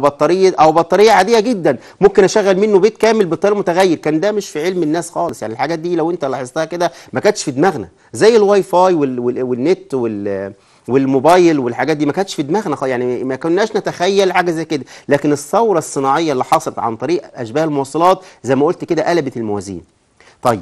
بطاريه او بطاريه عاديه جدا ممكن اشغل منه بيت كامل بطاريه متغير كان ده مش في علم الناس خالص يعني الحاجات دي لو انت لاحظتها كده ما كانتش في دماغنا زي الواي فاي وال وال والنت وال والموبايل والحاجات دي ما كانتش في دماغنا خالص يعني ما كناش نتخيل حاجه زي كده لكن الثوره الصناعيه اللي حصلت عن طريق اشباه الموصلات زي ما قلت كده قلبت الموازين طيب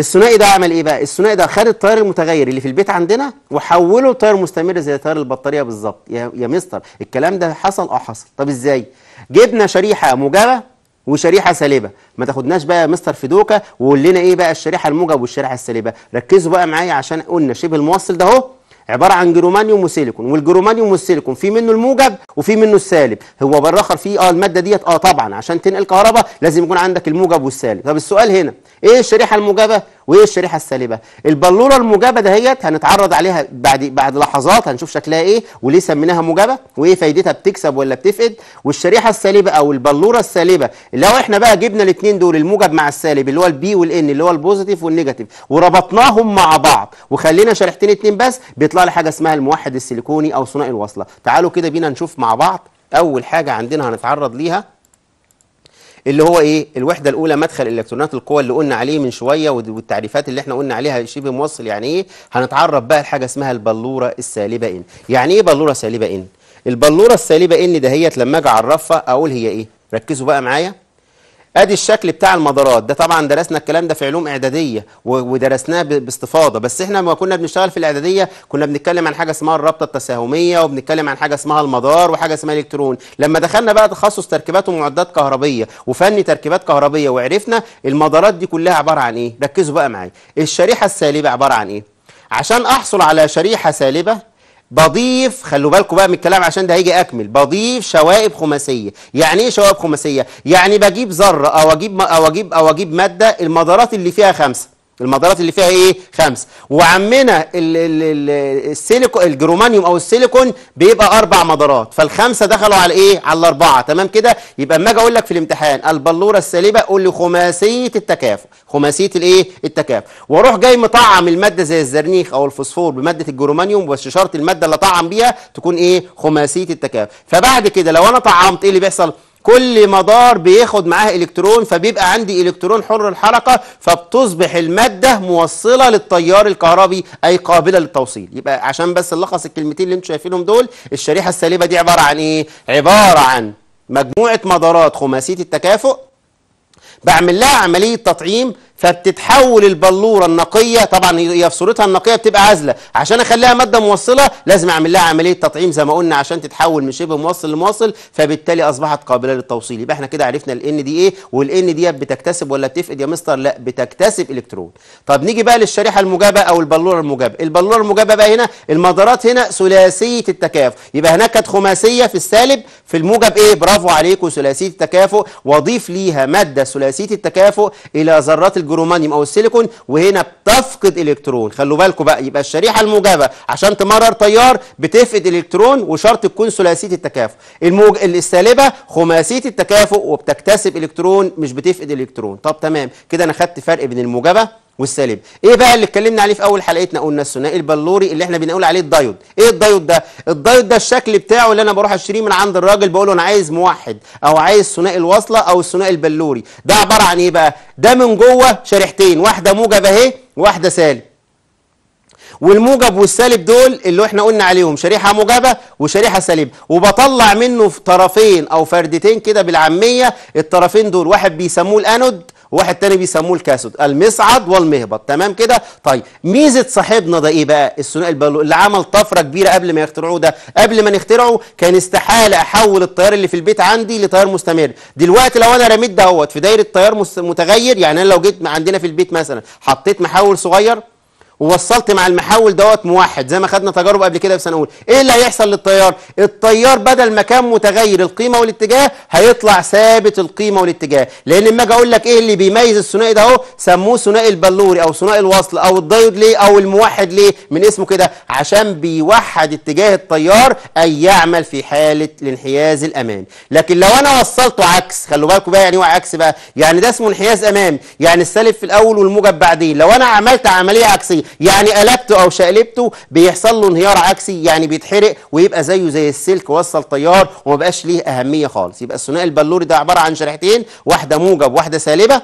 الثنائي ده عمل ايه بقى الثنائي ده خد التيار المتغير اللي في البيت عندنا وحوله لتيار مستمر زي تيار البطاريه بالظبط يا, يا مستر الكلام ده حصل اه حصل طب ازاي جبنا شريحه موجبه وشريحه سالبه ما تاخدناش بقى يا مستر في دوكه وقول لنا ايه بقى الشريحه الموجب والشريحه السالبه ركزوا بقى معايا عشان قلنا شبه الموصل ده اهو عبارة عن جرومانيوم وسيليكون والجرومانيوم والسيليكون في منه الموجب وفي منه السالب هو بالآخر في اه المادة ديت اه طبعا عشان تنقل كهرباء لازم يكون عندك الموجب والسالب طب السؤال هنا ايه الشريحة الموجبة وايه الشريحة السالبة البلورة الموجبة دهيت هنتعرض عليها بعد بعد لحظات هنشوف شكلها ايه وليه سميناها موجبة وايه فايدتها بتكسب ولا بتفقد والشريحة السالبة او البلورة السالبة لو احنا بقى جبنا الاثنين دول الموجب مع السالب اللي هو البي والان اللي هو البوزيتيف والنيجاتيف وربطناهم مع بعض وخلينا شريحتين اتنين بس بيطلع يطلع لي حاجه اسمها الموحد السيليكوني او ثنائي الوصله تعالوا كده بينا نشوف مع بعض اول حاجه عندنا هنتعرض ليها اللي هو ايه الوحده الاولى مدخل الكترونات القوى اللي قلنا عليه من شويه والتعريفات اللي احنا قلنا عليها شبه موصل يعني ايه هنتعرف بقى لحاجه اسمها البلوره السالبه ان يعني ايه بلوره سالبه ان البلوره السالبه ان دهيت لما اجي اعرفها اقول هي ايه ركزوا بقى معايا ادي الشكل بتاع المدارات ده طبعا درسنا الكلام ده في علوم اعداديه ودرسناه باستفاضه بس احنا لما كنا بنشتغل في الاعداديه كنا بنتكلم عن حاجه اسمها الرابطه التساهميه وبنتكلم عن حاجه اسمها المدار وحاجه اسمها الالكترون لما دخلنا بقى تخصص تركيبات ومعدات كهربيه وفن تركيبات كهربيه وعرفنا المدارات دي كلها عباره عن ايه ركزوا بقى معايا الشريحه السالبه عباره عن ايه عشان احصل على شريحه سالبه بضيف خلوا بالكم بقى من الكلام عشان ده هيجي اكمل بضيف شوائب خماسيه يعني ايه شوائب خماسيه يعني بجيب ذره او اجيب او اجيب او اجيب ماده المدارات اللي فيها خمسه المضارات اللي فيها ايه خمس وعمنا السيليكون الجرومانيوم او السيليكون بيبقى اربع مدارات فالخمسه دخلوا على ايه على الاربعه تمام كده يبقى اما اجي اقول لك في الامتحان البلوره السالبه قول لي خماسيه التكافؤ خماسيه الايه التكافؤ واروح جاي مطعم الماده زي الزرنيخ او الفوسفور بماده الجرومانيوم بس شرط الماده اللي طعم بيها تكون ايه خماسيه التكافؤ فبعد كده لو انا طعمت ايه اللي بيحصل كل مدار بياخد معاه الكترون فبيبقى عندي الكترون حر الحركه فبتصبح الماده موصله للتيار الكهربي اي قابله للتوصيل يبقى عشان بس نلخص الكلمتين اللي انتم شايفينهم دول الشريحه السالبه دي عباره عن ايه عباره عن مجموعه مدارات خماسيه التكافؤ بعمل لها عمليه تطعيم فبتتحول البلوره النقيه طبعا هي في صورتها النقيه بتبقى عازله عشان اخليها ماده موصله لازم اعمل لها عمليه تطعيم زي ما قلنا عشان تتحول من شبه موصل لموصل فبالتالي اصبحت قابله للتوصيل يبقى احنا كده عرفنا الان دي ايه والان دي بتكتسب ولا بتفقد يا مستر لا بتكتسب الكترون طب نيجي بقى للشريحه الموجبه او البلوره الموجبه البلوره الموجبه بقى هنا المدارات هنا ثلاثيه التكافؤ يبقى هناك كانت خماسيه في السالب في الموجب ايه برافو عليكم ثلاثيه التكافؤ واضيف ليها ماده ثلاثيه التكافؤ الى ذرات الجرومانيوم او السيليكون وهنا بتفقد الكترون خلوا بالكم بقى يبقى الشريحه الموجبه عشان تمرر تيار بتفقد الكترون وشرط تكون ثلاثيه التكافؤ الموج... السالبه خماسيه التكافؤ وبتكتسب الكترون مش بتفقد الكترون طب تمام كده انا خدت فرق بين الموجبه والسالب ايه بقى اللي اتكلمنا عليه في اول حلقتنا قلنا الثنائي البلوري اللي احنا بنقول عليه الدايود ايه الدايود ده الدايود ده الشكل بتاعه اللي انا بروح اشتريه من عند الراجل بقول له انا عايز موحد او عايز ثنائي الوصله او الثنائي البلوري ده عباره عن ايه بقى ده من جوه شريحتين واحده موجب اهي واحده سالب والموجب والسالب دول اللي احنا قلنا عليهم شريحه موجبه وشريحه سالبه وبطلع منه طرفين او فردتين كده بالعاميه الطرفين دول واحد بيسموه الانود وواحد تاني بيسموه الكاسود المصعد والمهبط تمام كده طيب ميزه صاحبنا ده ايه بقى الثنائي البالون اللي عمل طفره كبيره قبل ما يخترعوه ده قبل ما نخترعه كان استحاله احول التيار اللي في البيت عندي لتيار مستمر دلوقتي لو انا رميت دهوت في دايره تيار متغير يعني انا لو جيت عندنا في البيت مثلا حطيت محول صغير ووصلت مع المحول دوت موحد زي ما خدنا تجارب قبل كده في سنه اولى ايه اللي هيحصل للتيار التيار بدل ما كان متغير القيمه والاتجاه هيطلع ثابت القيمه والاتجاه لان اما اجي اقول لك ايه اللي بيميز الثنائي ده اهو سموه ثنائي البلوري او ثنائي الوصل او الدايود ليه او الموحد ليه من اسمه كده عشان بيوحد اتجاه التيار اي يعمل في حاله الانحياز الامامي لكن لو انا وصلته عكس خلوا بالكم بقى يعني هو إيه عكس بقى يعني ده اسمه انحياز امامي يعني السالب في الاول والموجب بعدين لو انا عملت عمليه عكسيه يعني قلبته او شقلبته بيحصل له انهيار عكسي يعني بيتحرق ويبقى زيه زي السلك وصل طيار وما بقاش ليه اهميه خالص يبقى الثنائي البلوري ده عباره عن شريحتين واحده موجب واحده سالبه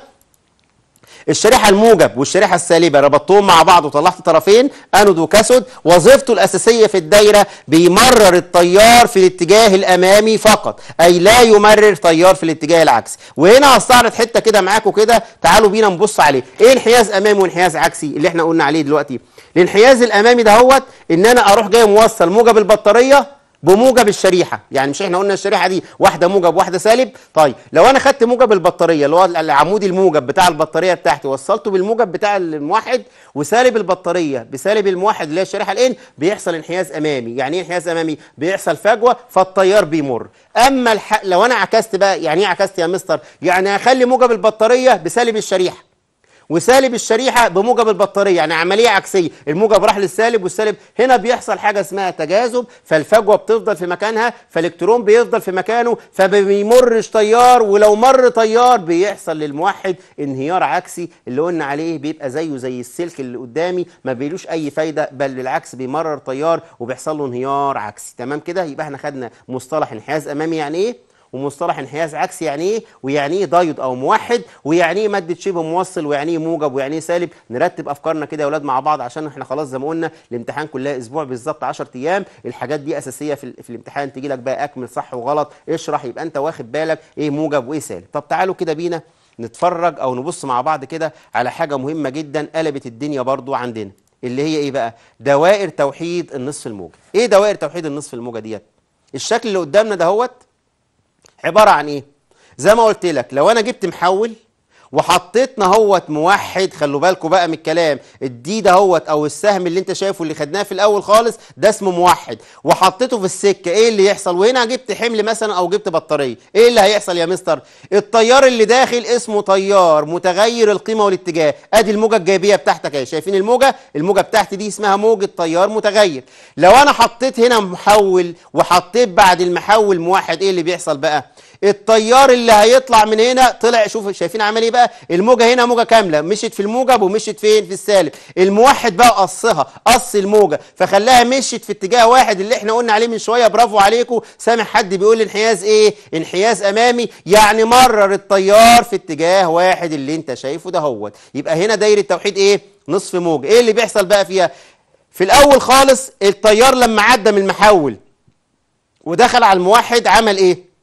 الشريحه الموجب والشريحه السالبه ربطتهم مع بعض وطلعت طرفين انود وكاسود وظيفته الاساسيه في الدايره بيمرر التيار في الاتجاه الامامي فقط اي لا يمرر تيار في الاتجاه العكسي وهنا هستعرض حته كده معاكم كده تعالوا بينا نبص عليه ايه انحياز امامي وانحياز عكسي اللي احنا قلنا عليه دلوقتي الانحياز الامامي دهوت ان انا اروح جاي موصل موجب البطاريه بموجب الشريحه يعني مش احنا قلنا الشريحه دي واحده موجب واحده سالب طيب لو انا خدت موجب البطاريه اللي هو العمود الموجب بتاع البطاريه بتاعتي وصلته بالموجب بتاع الموحد وسالب البطاريه بسالب الموحد اللي هي الشريحه الان بيحصل انحياز امامي يعني ايه انحياز امامي بيحصل فجوه فالتيار بيمر اما الح... لو انا عكست بقى يعني ايه عكست يا مستر يعني هخلي موجب البطاريه بسالب الشريحه وسالب الشريحه بموجب البطاريه يعني عمليه عكسيه الموجب راح للسالب والسالب هنا بيحصل حاجه اسمها تجاذب فالفجوه بتفضل في مكانها فالالكترون بيفضل في مكانه فما بيمرش تيار ولو مر تيار بيحصل للموحد انهيار عكسي اللي قلنا عليه بيبقى زيه زي السلك اللي قدامي ما بيلوش اي فايده بل بالعكس بيمرر تيار وبيحصل له انهيار عكسي تمام كده يبقى احنا خدنا مصطلح انحياز امامي يعني ايه ومصطلح انحياز عكسي يعني ايه ويعني ايه دايود او موحد ويعني ايه ماده شبه موصل ويعني ايه موجب ويعني ايه سالب نرتب افكارنا كده يا اولاد مع بعض عشان احنا خلاص زي ما قلنا الامتحان كلها اسبوع بالظبط 10 ايام الحاجات دي اساسيه في, في الامتحان تيجي لك بقى اكمل صح وغلط اشرح يبقى انت واخد بالك ايه موجب وايه سالب طب تعالوا كده بينا نتفرج او نبص مع بعض كده على حاجه مهمه جدا قلبت الدنيا برضو عندنا اللي هي ايه بقى دوائر توحيد النصف الموجب ايه دوائر توحيد النصف الموجب ديت الشكل اللي قدامنا دهوت عبارة عن إيه؟ زي ما قلت لك لو أنا جبت محول وحطيتنا هوت موحد خلوا بالكم بقى من الكلام الدي ده هوت او السهم اللي انت شايفه اللي خدناه في الاول خالص ده اسمه موحد وحطيته في السكه ايه اللي يحصل وهنا جبت حمل مثلا او جبت بطاريه ايه اللي هيحصل يا مستر التيار اللي داخل اسمه تيار متغير القيمه والاتجاه ادي الموجه الجايبيه بتاعتك اهي شايفين الموجه الموجه بتاعتي دي اسمها موجه تيار متغير لو انا حطيت هنا محول وحطيت بعد المحول موحد ايه اللي بيحصل بقى التيار اللي هيطلع من هنا طلع شوف شايفين عمل ايه بقى الموجه هنا موجه كامله مشيت في الموجب ومشيت فين في السالب الموحد بقى قصها قص الموجه فخلاها مشيت في اتجاه واحد اللي احنا قلنا عليه من شويه برافو عليكم سامع حد بيقول انحياز ايه انحياز امامي يعني مرر التيار في اتجاه واحد اللي انت شايفه ده هو يبقى هنا دايره توحيد ايه نصف موجه ايه اللي بيحصل بقى فيها في الاول خالص التيار لما عدى من المحول ودخل على الموحد عمل ايه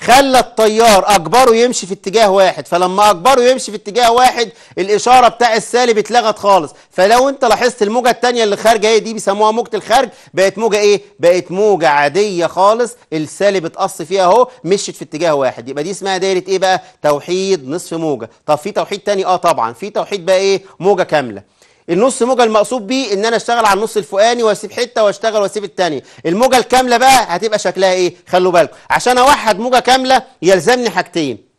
خلى الطيار اجبره يمشي في اتجاه واحد فلما اجبره يمشي في اتجاه واحد الاشاره بتاع السالب اتلغت خالص فلو انت لاحظت الموجه الثانيه اللي خارجه هي دي بيسموها موجه الخارج بقت موجه ايه بقت موجه عاديه خالص السالب اتقص فيها اهو مشيت في اتجاه واحد يبقى دي اسمها دايره ايه بقى توحيد نصف موجه طب في توحيد ثاني اه طبعا في توحيد بقى ايه موجه كامله النص موجه المقصود بيه ان انا اشتغل على النص الفوقاني واسيب حته واشتغل واسيب الثانيه الموجه الكامله بقى هتبقى شكلها ايه خلوا بالكم عشان اوحد موجه كامله يلزمني حاجتين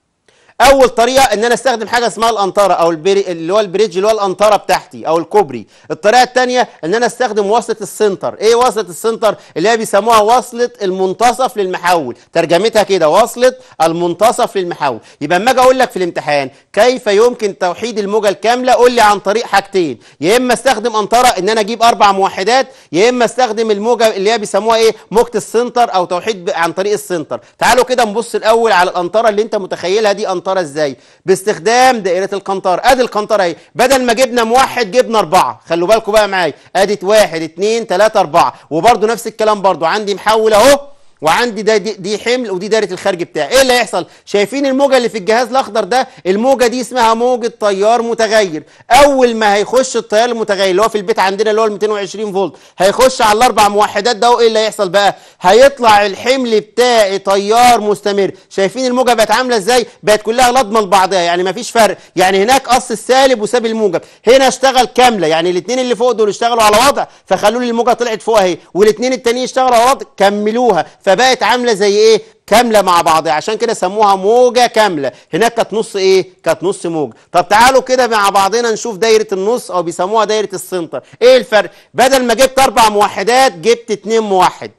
اول طريقه ان انا استخدم حاجه اسمها القنطره او البري... اللي هو البريدج اللي هو القنطره بتاعتي او الكوبري الطريقه الثانيه ان انا استخدم وصله السنتر ايه وصله السنتر اللي هي بيسموها وصله المنتصف للمحول ترجمتها كده وصله المنتصف للمحول يبقى اما اجي اقول لك في الامتحان كيف يمكن توحيد الموجه الكامله قول لي عن طريق حاجتين يا اما استخدم قنطره ان انا اجيب اربع موحدات يا اما استخدم الموجه اللي هي بيسموها ايه موجه السنتر او توحيد عن طريق السنتر تعالوا كده نبص الاول على الانطره اللي انت متخيلها دي انطره القنطره ازاي باستخدام دائره القنطره ادي القنطره اهي بدل ما جبنا موحد جبنا اربعه خلوا بالكم بقى معايا ادي واحد اتنين تلاته اربعه وبرده نفس الكلام برده عندي محول اهو وعندي ده دي, دي حمل ودي دايره الخارج بتاعي ايه اللي هيحصل شايفين الموجه اللي في الجهاز الاخضر ده الموجه دي اسمها موجه تيار متغير اول ما هيخش التيار المتغير اللي هو في البيت عندنا اللي هو ال 220 فولت هيخش على الاربع موحدات ده وايه اللي هيحصل بقى هيطلع الحمل بتاعي تيار مستمر شايفين الموجه بقت عامله ازاي بقت كلها لضمه لبعضها يعني مفيش فرق يعني هناك قص السالب وساب الموجب هنا اشتغل كامله يعني الاثنين اللي فوق دول اشتغلوا على وضع فخلوا لي الموجه طلعت فوق اهي والاثنين التانيين اشتغلوا على وضع كملوها فبقت عامله زي ايه كامله مع بعضها عشان كده سموها موجه كامله هناك كانت نص ايه كانت نص موجه طب تعالوا كده مع بعضنا نشوف دايره النص او بيسموها دايره السنتر ايه الفرق بدل ما جبت اربع موحدات جبت اتنين موحد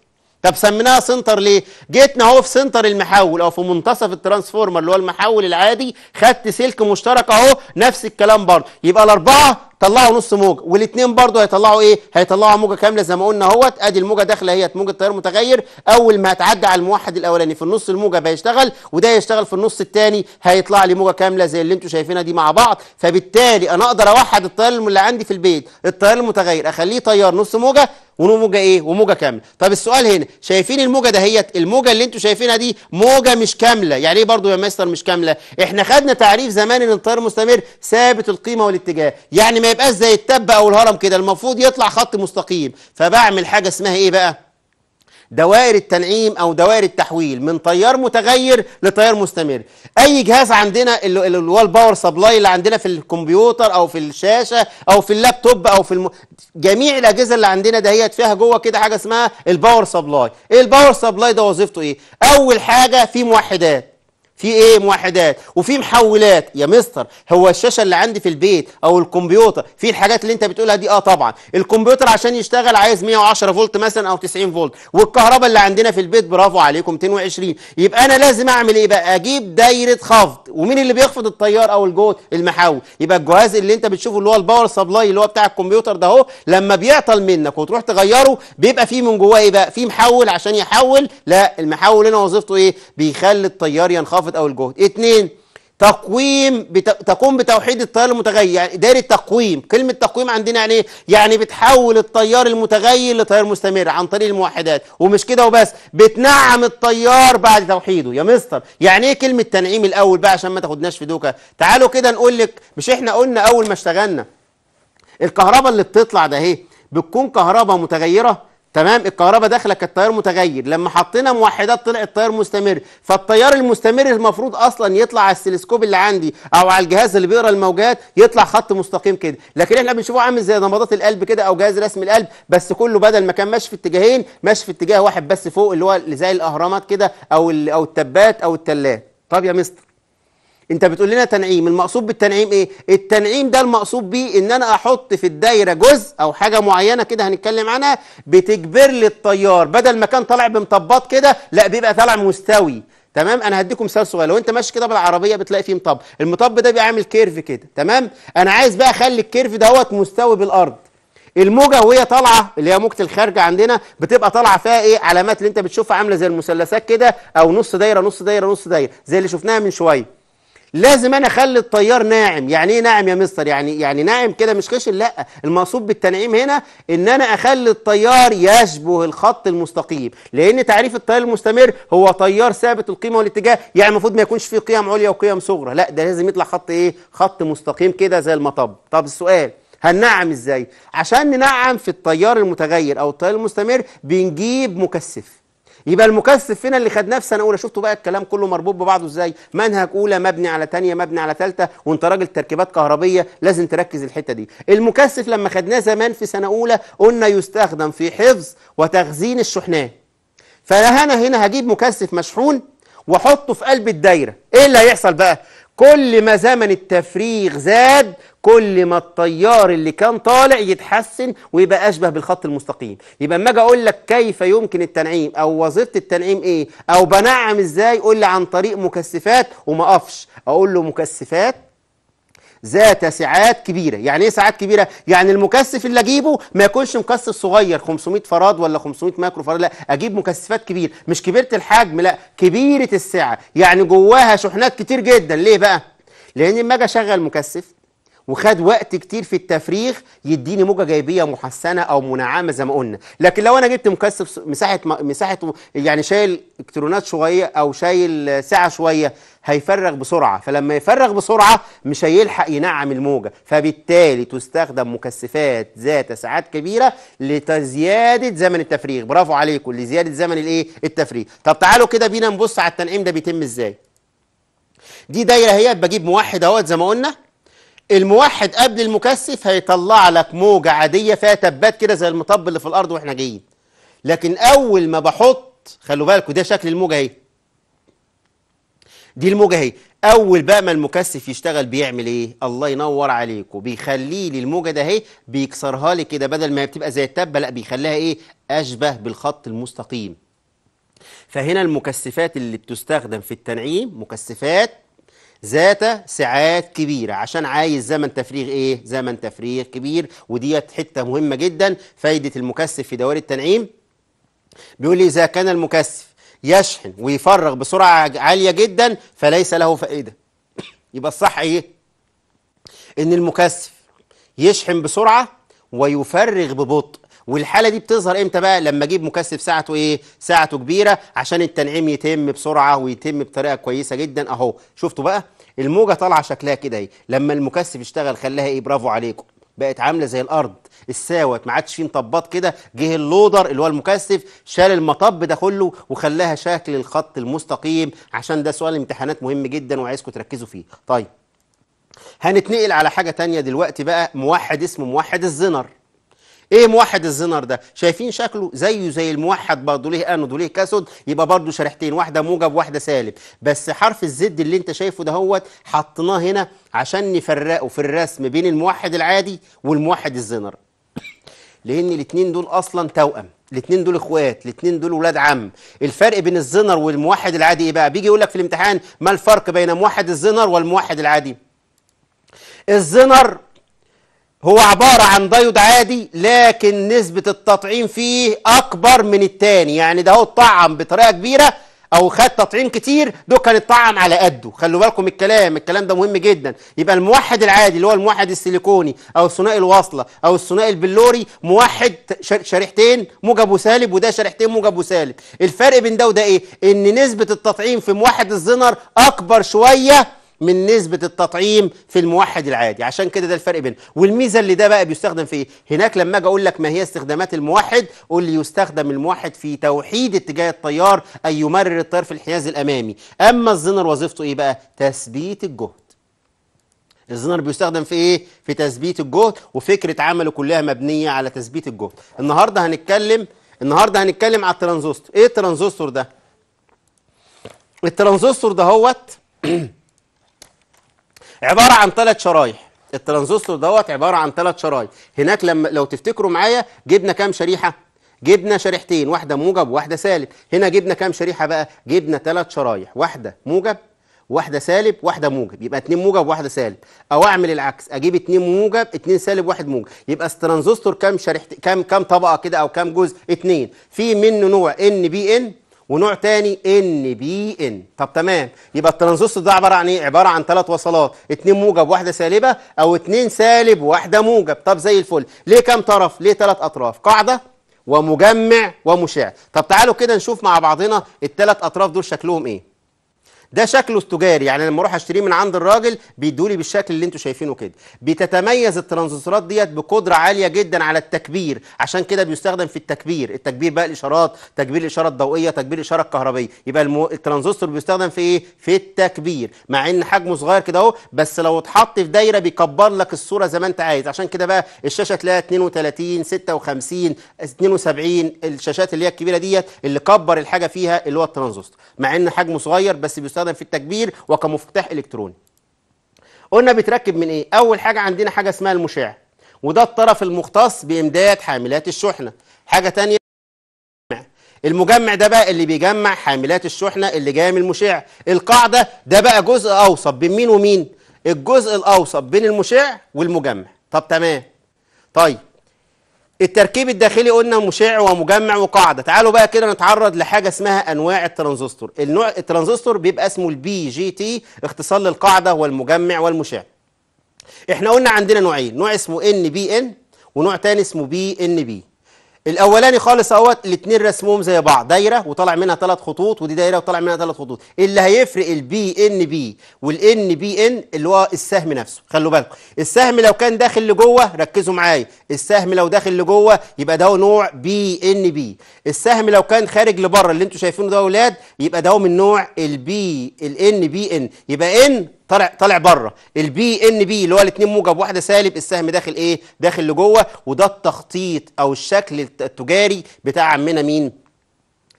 طب سميناها سنتر ليه؟ جيتنا اهو في سنتر المحول او في منتصف الترانسفورمر اللي هو المحول العادي خدت سلك مشترك اهو نفس الكلام برضه يبقى الاربعه طلعوا نص موجة والاثنين برضه هيطلعوا ايه هيطلعوا موجه كامله زي ما قلنا اهوت ادي الموجه داخله اهيت موجه تيار متغير اول ما هتعدي على الموحد الاولاني في النص الموجه بيشتغل وده يشتغل في النص الثاني هيطلع لي موجه كامله زي اللي انتم شايفينها دي مع بعض فبالتالي انا اقدر اوحد التيار اللي عندي في البيت التيار المتغير اخليه تيار نص موجه وموجه ايه وموجه كامله طب السؤال هنا شايفين الموجه دهيت الموجه اللي انتوا شايفينها دي موجه مش كامله يعني ايه برضو يا مستر مش كامله احنا خدنا تعريف زمان ان التيار المستمر ثابت القيمه والاتجاه يعني ما يبقاش زي التب او الهرم كده المفروض يطلع خط مستقيم فبعمل حاجه اسمها ايه بقى دوائر التنعيم او دوائر التحويل من تيار متغير لتيار مستمر اي جهاز عندنا اللي هو الباور سبلاي اللي عندنا في الكمبيوتر او في الشاشه او في اللابتوب او في الم... جميع الاجهزه اللي عندنا دهيت فيها جوه كده حاجه اسمها الباور سبلاي ايه الباور سبلاي ده وظيفته ايه اول حاجه فيه موحدات في ايه موحدات وفي محولات يا مستر هو الشاشه اللي عندي في البيت او الكمبيوتر في الحاجات اللي انت بتقولها دي اه طبعا الكمبيوتر عشان يشتغل عايز 110 فولت مثلا او 90 فولت والكهرباء اللي عندنا في البيت برافو عليكم 220 يبقى انا لازم اعمل ايه بقى اجيب دايره خفض ومين اللي بيخفض التيار او الجوت المحول يبقى الجهاز اللي انت بتشوفه اللي هو الباور سبلاي اللي هو بتاع الكمبيوتر ده اهو لما بيعطل منك وتروح تغيره بيبقى فيه من جواه ايه بقى فيه محول عشان يحول لا المحول هنا وظيفته ايه بيخلي التيار ينخفض التوافد او الجهد اتنين تقويم بت... تقوم بتوحيد التيار المتغير يعني دايره تقويم كلمه تقويم عندنا يعني ايه يعني بتحول التيار المتغير لتيار مستمر عن طريق الموحدات ومش كده وبس بتنعم التيار بعد توحيده يا مستر يعني ايه كلمه تنعيم الاول بقى عشان ما تاخدناش في دوكه تعالوا كده نقول لك مش احنا قلنا اول ما اشتغلنا الكهرباء اللي بتطلع ده اهي بتكون كهرباء متغيره تمام الكهرباء داخله كانت تيار متغير لما حطينا موحدات طلع التيار مستمر فالتيار المستمر المفروض اصلا يطلع على السلسكوب اللي عندي او على الجهاز اللي بيقرا الموجات يطلع خط مستقيم كده لكن احنا بنشوفه عامل زي نبضات القلب كده او جهاز رسم القلب بس كله بدل ما كان ماشي في اتجاهين ماشي في اتجاه واحد بس فوق اللي هو زي الاهرامات كده او او التبات او التلات طب يا مستر انت بتقول لنا تنعيم المقصود بالتنعيم ايه التنعيم ده المقصود بيه ان انا احط في الدايره جزء او حاجه معينه كده هنتكلم عنها بتجبر لي التيار بدل ما كان طالع بمطبات كده لا بيبقى طالع مستوي تمام انا هديكم مثال صغير لو انت ماشي كده بالعربيه بتلاقي فيه مطب المطب ده بيعمل كيرف كده تمام انا عايز بقى اخلي الكيرف دهوت مستوي بالارض الموجه وهي طالعه اللي هي موجه الخارجه عندنا بتبقى طالعه فيها ايه علامات اللي انت بتشوفها عامله زي المثلثات كده او نص دايره نص دايره نص دايره زي اللي شفناها من شويه لازم انا اخلي التيار ناعم يعني ايه ناعم يا مستر يعني يعني ناعم كده مش خشن لا المقصود بالتنعيم هنا ان انا اخلي التيار يشبه الخط المستقيم لان تعريف التيار المستمر هو تيار ثابت القيمه والاتجاه يعني المفروض ما يكونش فيه قيم عليا وقيم صغرى لا ده لازم يطلع خط ايه خط مستقيم كده زي المطب طب السؤال هننعم ازاي عشان ننعم في التيار المتغير او التيار المستمر بنجيب مكثف يبقى المكثف فينا اللي خدناه في سنه اولى شفتوا بقى الكلام كله مربوط ببعضه ازاي منهج اولى مبني على ثانيه مبني على ثالثه وانت راجل تركيبات كهربيه لازم تركز الحته دي المكثف لما خدناه زمان في سنه اولى قلنا يستخدم في حفظ وتخزين الشحنات فانا هنا هجيب مكثف مشحون واحطه في قلب الدايره ايه اللي هيحصل بقى كل ما زمن التفريغ زاد كل ما التيار اللي كان طالع يتحسن ويبقى اشبه بالخط المستقيم يبقى اما اجي اقول لك كيف يمكن التنعيم او وظيفه التنعيم ايه او بنعم ازاي قول لي عن طريق مكثفات وما اقفش اقول له مكثفات ذات سعات كبيره يعني ايه سعات كبيره يعني المكثف اللي اجيبه ما يكونش مكثف صغير 500 فراد ولا 500 مايكرو فراد لا اجيب مكثفات كبير مش كبيره الحجم لا كبيره السعه يعني جواها شحنات كتير جدا ليه بقى لان اما اجي اشغل مكثف وخد وقت كتير في التفريغ يديني موجه جايبيه محسنه او منعمه زي ما قلنا لكن لو انا جبت مكثف مساحه مساحه يعني شايل الكترونات شويه او شايل ساعه شويه هيفرغ بسرعه فلما يفرغ بسرعه مش هيلحق ينعم الموجه فبالتالي تستخدم مكثفات ذات ساعات كبيره لزياده زمن التفريغ برافو عليكم لزياده زمن الايه التفريغ طب تعالوا كده بينا نبص على التنعيم ده بيتم ازاي دي دايره اهي بجيب موحد اهوت زي ما قلنا الموحد قبل المكثف هيطلع لك موجة عادية فيها تبات كده زي المطب اللي في الأرض وإحنا جايين لكن أول ما بحط خلوا بالكوا ده شكل الموجة أهي دي الموجة أهي أول بقى ما المكثف يشتغل بيعمل إيه؟ الله ينور عليكم بيخلي لي الموجة ده أهي بيكسرها لي كده بدل ما بتبقى زي التبة لا بيخليها إيه؟ أشبه بالخط المستقيم فهنا المكثفات اللي بتستخدم في التنعيم مكثفات ذات ساعات كبيرة عشان عايز زمن تفريغ ايه؟ زمن تفريغ كبير وديت حتة مهمة جدا فايدة المكثف في دوائر التنعيم بيقول لي إذا كان المكثف يشحن ويفرغ بسرعة عالية جدا فليس له فائدة يبقى الصح ايه؟ ان المكثف يشحن بسرعة ويفرغ ببطء والحاله دي بتظهر امتى بقى لما اجيب مكثف ساعته ايه ساعته كبيره عشان التنعيم يتم بسرعه ويتم بطريقه كويسه جدا اهو شفتوا بقى الموجه طالعه شكلها كده اهي لما المكثف اشتغل خلاها ايه برافو عليكم بقت عامله زي الارض الساوت ما عادش فيه مطبات كده جه اللودر اللي هو المكثف شال المطب ده كله وخلاها شكل الخط المستقيم عشان ده سؤال امتحانات مهم جدا وعايزكم تركزوا فيه طيب هنتنقل على حاجه تانية دلوقتي بقى موحد اسمه موحد الزنر ايه موحد الزنر ده شايفين شكله زيه زي الموحد برضه ليه انود وليه كاسود يبقى برضه شريحتين واحده موجب واحده سالب بس حرف الزد اللي انت شايفه ده هوت حطيناه هنا عشان نفرقه في الرسم بين الموحد العادي والموحد الزنر لان الاثنين دول اصلا توأم الاثنين دول اخوات الاثنين دول ولاد عم الفرق بين الزنر والموحد العادي ايه بقى بيجي يقول لك في الامتحان ما الفرق بين موحد الزنر والموحد العادي الزنر هو عبارة عن دايود عادي لكن نسبة التطعيم فيه أكبر من التاني يعني ده هو اتطعم بطريقة كبيرة أو خد تطعيم كتير ده كان اتطعم على قده خلوا بالكم الكلام الكلام ده مهم جدا يبقى الموحد العادي اللي هو الموحد السيليكوني أو الثنائي الواصلة أو الثنائي البلوري موحد شريحتين موجب وسالب وده شريحتين موجب وسالب الفرق بين ده وده إيه؟ إن نسبة التطعيم في موحد الزنر أكبر شوية من نسبة التطعيم في الموحد العادي عشان كده ده الفرق بين والميزة اللي ده بقى بيستخدم في ايه هناك لما اجي اقول لك ما هي استخدامات الموحد قول لي يستخدم الموحد في توحيد اتجاه التيار اي يمرر التيار في الحياز الامامي اما الزنر وظيفته ايه بقى تثبيت الجهد الزنر بيستخدم في ايه في تثبيت الجهد وفكره عمله كلها مبنيه على تثبيت الجهد النهارده هنتكلم النهارده هنتكلم على الترانزستور ايه الترانزستور ده الترانزستور دهوت عباره عن ثلاث شرايح الترانزستور دوت عباره عن ثلاث شرايح هناك لما لو تفتكروا معايا جبنا كام شريحه جبنا شريحتين واحده موجب وواحده سالب هنا جبنا كام شريحه بقى جبنا ثلاث شرايح واحده موجب واحده سالب واحده موجب يبقى اتنين موجب واحده سالب او اعمل العكس اجيب اتنين موجب اتنين سالب واحد موجب يبقى الترانزستور كام شريحه كام كام طبقه كده او كام جزء اتنين في منه نوع ان بي ان ونوع تاني ان بي ان طب تمام يبقى الترانزستور ده عباره عن ايه عباره عن ثلاث وصلات اتنين موجب واحده سالبه او اتنين سالب واحده موجب طب زي الفل ليه كام طرف ليه ثلاث اطراف قاعده ومجمع ومشاع طب تعالوا كده نشوف مع بعضنا الثلاث اطراف دول شكلهم ايه ده شكله التجاري يعني لما اروح اشتريه من عند الراجل بيدولي بالشكل اللي انتوا شايفينه كده بتتميز الترانزستورات ديت بقدره عاليه جدا على التكبير عشان كده بيستخدم في التكبير التكبير بقى الاشارات تكبير الاشاره الضوئيه تكبير الاشاره الكهربائيه يبقى المو... الترانزستور بيستخدم في ايه في التكبير مع ان حجمه صغير كده اهو بس لو اتحط في دايره بيكبر لك الصوره زي ما انت عايز عشان كده بقى الشاشه تلاقيها 32 56 72 الشاشات اللي هي الكبيره ديت اللي كبر الحاجه فيها اللي هو الترانزستور مع ان حجمه صغير بس بيستخدم بيستخدم في التكبير وكمفتاح الكتروني قلنا بيتركب من ايه اول حاجه عندنا حاجه اسمها المشع وده الطرف المختص بامداد حاملات الشحنه حاجه تانية المجمع ده بقى اللي بيجمع حاملات الشحنه اللي جايه من المشع القاعده ده بقى جزء اوسط بين مين ومين الجزء الاوسط بين المشع والمجمع طب تمام طيب التركيب الداخلي قلنا مشع ومجمع وقاعده تعالوا بقى كده نتعرض لحاجه اسمها انواع الترانزستور النوع الترانزستور بيبقى اسمه البي جي تي اختصار للقاعده والمجمع والمشع احنا قلنا عندنا نوعين نوع اسمه ان بي ان ونوع تاني اسمه بي ان بي الاولاني خالص اهوت الاثنين رسمهم زي بعض دايره وطالع منها ثلاث خطوط ودي دايره وطالع منها ثلاث خطوط اللي هيفرق البي ان بي والان بي ان اللي هو السهم نفسه خلوا بالكم السهم لو كان داخل لجوه ركزوا معايا السهم لو داخل لجوه يبقى ده نوع بي ان بي السهم لو كان خارج لبره اللي انتم شايفينه ده يا اولاد يبقى ده من نوع البي الان بي ان يبقى ان طالع طالع بره البي ان بي اللي هو الاثنين موجب واحده سالب السهم داخل ايه داخل لجوه وده التخطيط او الشكل التجاري بتاع عمنا مين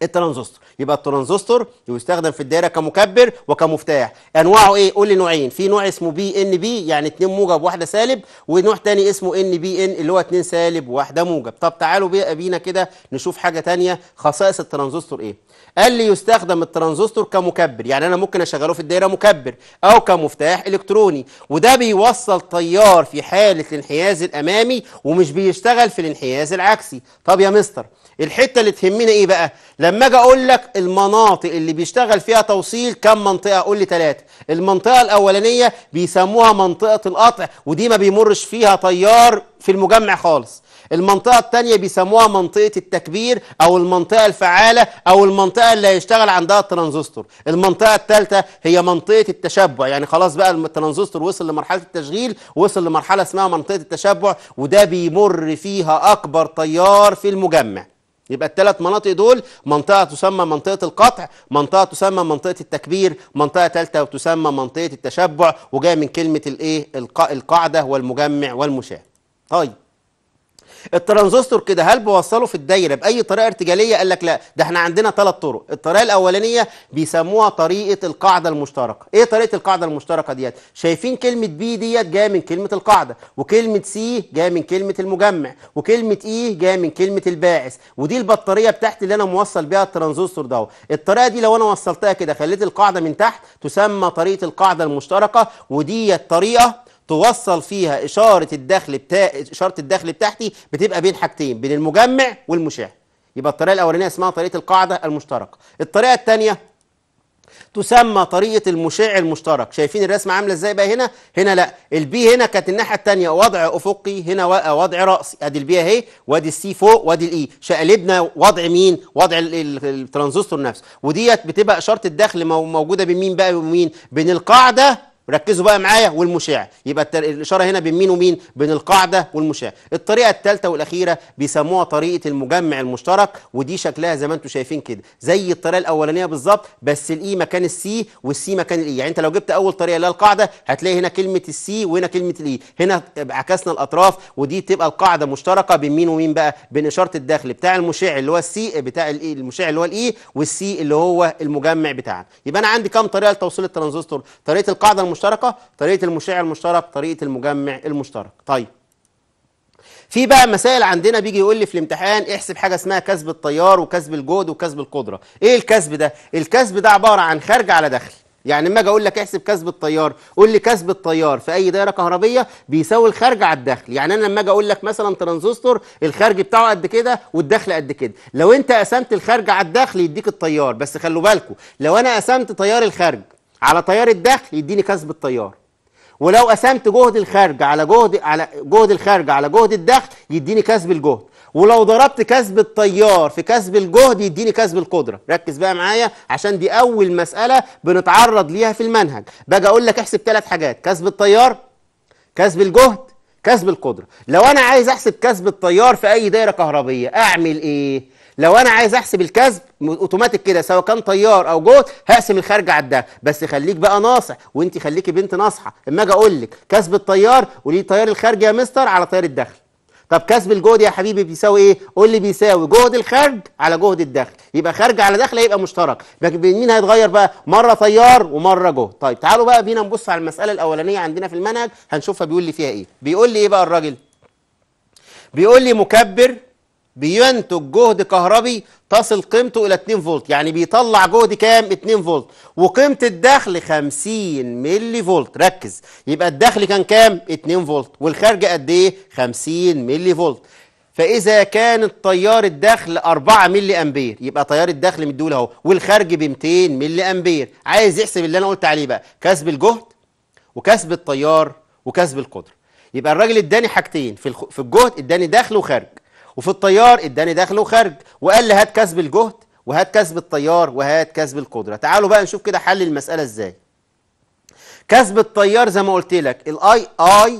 الترانزستور يبقى الترانزستور يستخدم في الدايره كمكبر وكمفتاح انواعه ايه قول لي نوعين في نوع اسمه بي ان بي يعني اثنين موجب واحده سالب ونوع تاني اسمه ان بي ان اللي هو اثنين سالب واحده موجب طب تعالوا بقى بينا كده نشوف حاجه تانية خصائص الترانزستور ايه قال لي يستخدم الترانزستور كمكبر يعني انا ممكن اشغله في الدايره مكبر او كمفتاح الكتروني وده بيوصل تيار في حاله الانحياز الامامي ومش بيشتغل في الانحياز العكسي طب يا مستر الحته اللي تهمنا ايه بقى لما اجي اقول لك المناطق اللي بيشتغل فيها توصيل كم منطقه قول لي ثلاثه المنطقه الاولانيه بيسموها منطقه القطع ودي ما بيمرش فيها تيار في المجمع خالص المنطقه الثانيه بيسموها منطقه التكبير او المنطقه الفعاله او المنطقه اللي هيشتغل عندها الترانزستور المنطقه الثالثه هي منطقه التشبع يعني خلاص بقى الترانزستور وصل لمرحله التشغيل وصل لمرحله اسمها منطقه التشبع وده بيمر فيها اكبر تيار في المجمع يبقى الثلاث مناطق دول منطقة تسمى منطقة القطع منطقة تسمى منطقة التكبير منطقة ثالثة تسمى منطقة التشبع وجاية من كلمة القاعدة والمجمع والمشاة طيب الترانزستور كده هل بوصله في الدايره باي طريقه ارتجاليه قال لك لا ده احنا عندنا ثلاث طرق الطريقه الاولانيه بيسموها طريقه القاعده المشتركه ايه طريقه القاعده المشتركه ديت شايفين كلمه بي ديت جايه من كلمه القاعده وكلمه سي جايه من كلمه المجمع وكلمه اي e جايه من كلمه الباعث ودي البطاريه بتاعتي اللي انا موصل بيها الترانزستور ده الطريقه دي لو انا وصلتها كده خليت القاعده من تحت تسمى طريقه القاعده المشتركه وديت طريقه توصل فيها اشاره الدخل بتا... اشاره الدخل بتاعتي بتبقى بين حاجتين بين المجمع والمشاع يبقى الطريقه الاولانيه اسمها طريقه القاعده المشتركه الطريقه الثانيه تسمى طريقه المشع المشترك شايفين الرسمه عامله ازاي بقى هنا هنا لا البي هنا كانت الناحيه الثانيه وضع افقي هنا وضع راسي ادي البي اهي وادي السي فوق وادي الاي e. شقلبنا وضع مين وضع الترانزستور نفسه وديت بتبقى اشاره الدخل موجوده بين مين بقى ومين بين القاعده ركزوا بقى معايا والمشاع يبقى الاشاره هنا بين مين ومين بين القاعده والمشاع الطريقه الثالثه والاخيره بيسموها طريقه المجمع المشترك ودي شكلها زي ما انتم شايفين كده زي الطريقه الاولانيه بالظبط بس الاي مكان السي والسي مكان الاي يعني انت لو جبت اول طريقه اللي هي القاعده هتلاقي هنا كلمه السي وهنا كلمه الاي هنا عكسنا الاطراف ودي تبقى القاعده مشتركه بين مين ومين بقى بين اشاره الدخل بتاع المشاع اللي هو السي بتاع الاي المشاع اللي هو الاي والسي اللي هو المجمع بتاعنا يبقى انا عندي كام طريقه لتوصيل الترانزستور طريقه القاعده المشتركة طريقة المشع المشترك طريقة المجمع المشترك طيب في بقى مسائل عندنا بيجي يقول لي في الامتحان احسب حاجه اسمها كسب التيار وكسب الجهد وكسب القدره ايه الكسب ده الكسب ده عباره عن خارج على دخل يعني اما اجي اقول لك احسب كسب التيار قول لي كسب التيار في اي دايره كهربيه بيساوي الخارج على الدخل يعني انا لما اجي اقول لك مثلا ترانزستور الخارج بتاعه قد كده والدخل قد كده لو انت قسمت الخارج على الدخل يديك التيار بس خلوا بالكم لو انا قسمت تيار الخارج على تيار الدخل يديني كسب التيار ولو قسمت جهد الخارج على جهد على جهد الخارج على جهد الدخل يديني كسب الجهد ولو ضربت كسب التيار في كسب الجهد يديني كسب القدره ركز بقى معايا عشان دي اول مساله بنتعرض ليها في المنهج باجي اقول لك احسب ثلاث حاجات كسب التيار كسب الجهد كسب القدره لو انا عايز احسب كسب التيار في اي دايره كهربيه اعمل ايه لو انا عايز احسب الكسب اوتوماتيك كده سواء كان طيار او جهد هقسم الخارج على الدهب بس خليك بقى ناصح وانت خليكي بنت ناصحه اما اجي اقول لك كسب الطيار وليه طيار الخارج يا مستر على طيار الدخل طب كسب الجهد يا حبيبي بيساوي ايه قول لي بيساوي جهد الخارج على جهد الدخل يبقى خارج على دخل هيبقى مشترك مين هيتغير بقى مره طيار ومره جهد طيب تعالوا بقى بينا نبص على المساله الاولانيه عندنا في المنهج هنشوفها بيقول لي فيها ايه بيقول لي ايه بقى الراجل بيقول لي مكبر بينتج جهد كهربي تصل قيمته الى 2 فولت يعني بيطلع جهد كام 2 فولت وقيمه الدخل 50 ملي فولت ركز يبقى الدخل كان كام 2 فولت والخارج قد ايه 50 ملي فولت فاذا كان التيار الدخل 4 ملي امبير يبقى تيار الدخل مديهوله اهو والخارج ب 200 ملي امبير عايز يحسب اللي انا قلت عليه بقى كسب الجهد وكسب التيار وكسب القدره يبقى الراجل اداني حاجتين في في الجهد اداني دخل وخارج وفي الطيار اداني دخل وخارج وقال لي هات كسب الجهد وهات كسب الطيار وهات كسب القدره تعالوا بقى نشوف كده حل المساله ازاي كسب الطيار زي ما قلت لك الاي اي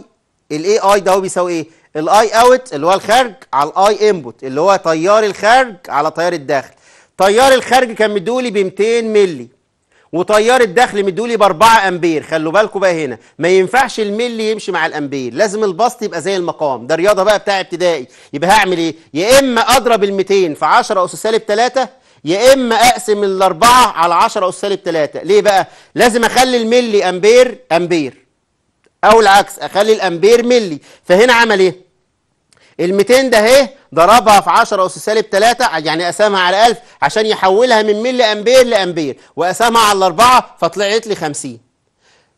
الاي اي ده هو بيساوي ايه الاي اوت اللي هو الخارج على الاي انبوت اللي هو تيار الخارج على تيار الداخل تيار الخارج كان مديهولي ب 200 مللي وتيار الدخل مديولي ب 4 امبير خلوا بالكم بقى هنا ما ينفعش الملي يمشي مع الامبير لازم البسط يبقى زي المقام ده رياضه بقى بتاع ابتدائي يبقى هعمل ايه يا اما اضرب ال 200 في 10 اس سالب 3 يا اما اقسم الاربعه على 10 اس سالب 3 ليه بقى لازم اخلي الملي امبير امبير او العكس اخلي الامبير ملي فهنا عمل ايه ال 200 ده اهي ضربها في 10 اس سالب 3 يعني قسمها على 1000 عشان يحولها من ملي امبير لامبير وقسمها على 4 فطلعت لي 50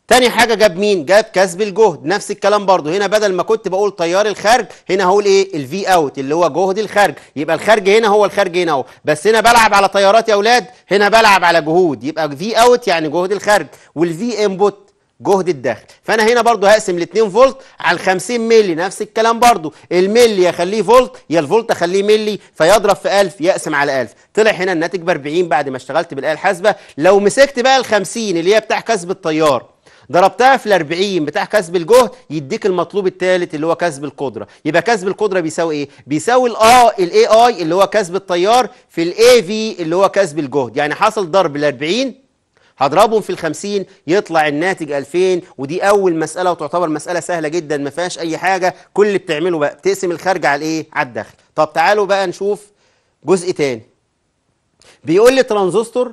تاني حاجة جاب مين؟ جاب كسب الجهد نفس الكلام برضو هنا بدل ما كنت بقول تيار الخارج هنا هقول ايه؟ الفي اوت اللي هو جهد الخارج يبقى الخارج هنا هو الخارج هنا اهو بس هنا بلعب على تيارات يا اولاد هنا بلعب على جهود يبقى في اوت يعني جهد الخارج والفي انبوت جهد الداخل فانا هنا برضو هقسم ال 2 فولت على ال 50 ملي نفس الكلام برضو الملي اخليه فولت يا الفولت اخليه ملي فيضرب في 1000 يقسم على 1000 طلع هنا الناتج ب 40 بعد ما اشتغلت بالاله الحاسبه لو مسكت بقى ال 50 اللي هي بتاع كسب التيار ضربتها في ال 40 بتاع كسب الجهد يديك المطلوب الثالث اللي هو كسب القدره يبقى كسب القدره بيساوي ايه بيساوي الا آه، الاي اي اللي هو كسب التيار في الاي في اللي هو كسب الجهد يعني حصل ضرب ال 40 هضربهم في الخمسين يطلع الناتج 2000 ودي أول مسألة وتعتبر مسألة سهلة جدا ما فيهاش أي حاجة كل اللي بتعمله بقى بتقسم الخارج على الإيه؟ على الداخل طب تعالوا بقى نشوف جزء تاني بيقول لي ترانزستور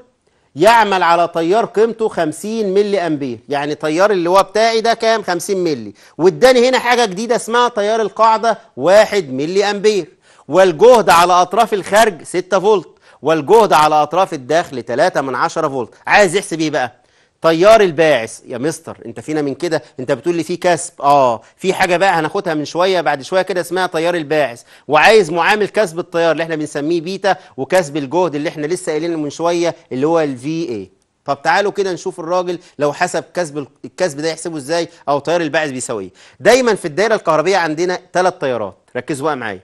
يعمل على تيار قيمته 50 ملي امبير يعني تيار اللي هو بتاعي ده كام 50 ملي واداني هنا حاجه جديده اسمها تيار القاعده 1 ملي امبير والجهد على اطراف الخارج 6 فولت والجهد على أطراف الداخل 3 من 10 فولت عايز يحسب إيه بقى تيار الباعث يا مستر انت فينا من كده انت بتقول لي في كسب اه في حاجه بقى هناخدها من شويه بعد شويه كده اسمها تيار الباعث وعايز معامل كسب التيار اللي احنا بنسميه بيتا وكسب الجهد اللي احنا لسه قايلينه من شويه اللي هو الفي اي طب تعالوا كده نشوف الراجل لو حسب كسب الكسب ده يحسبه ازاي او تيار الباعث بيساوي ايه دايما في الدايره الكهربيه عندنا ثلاث تيارات ركزوا بقى معايا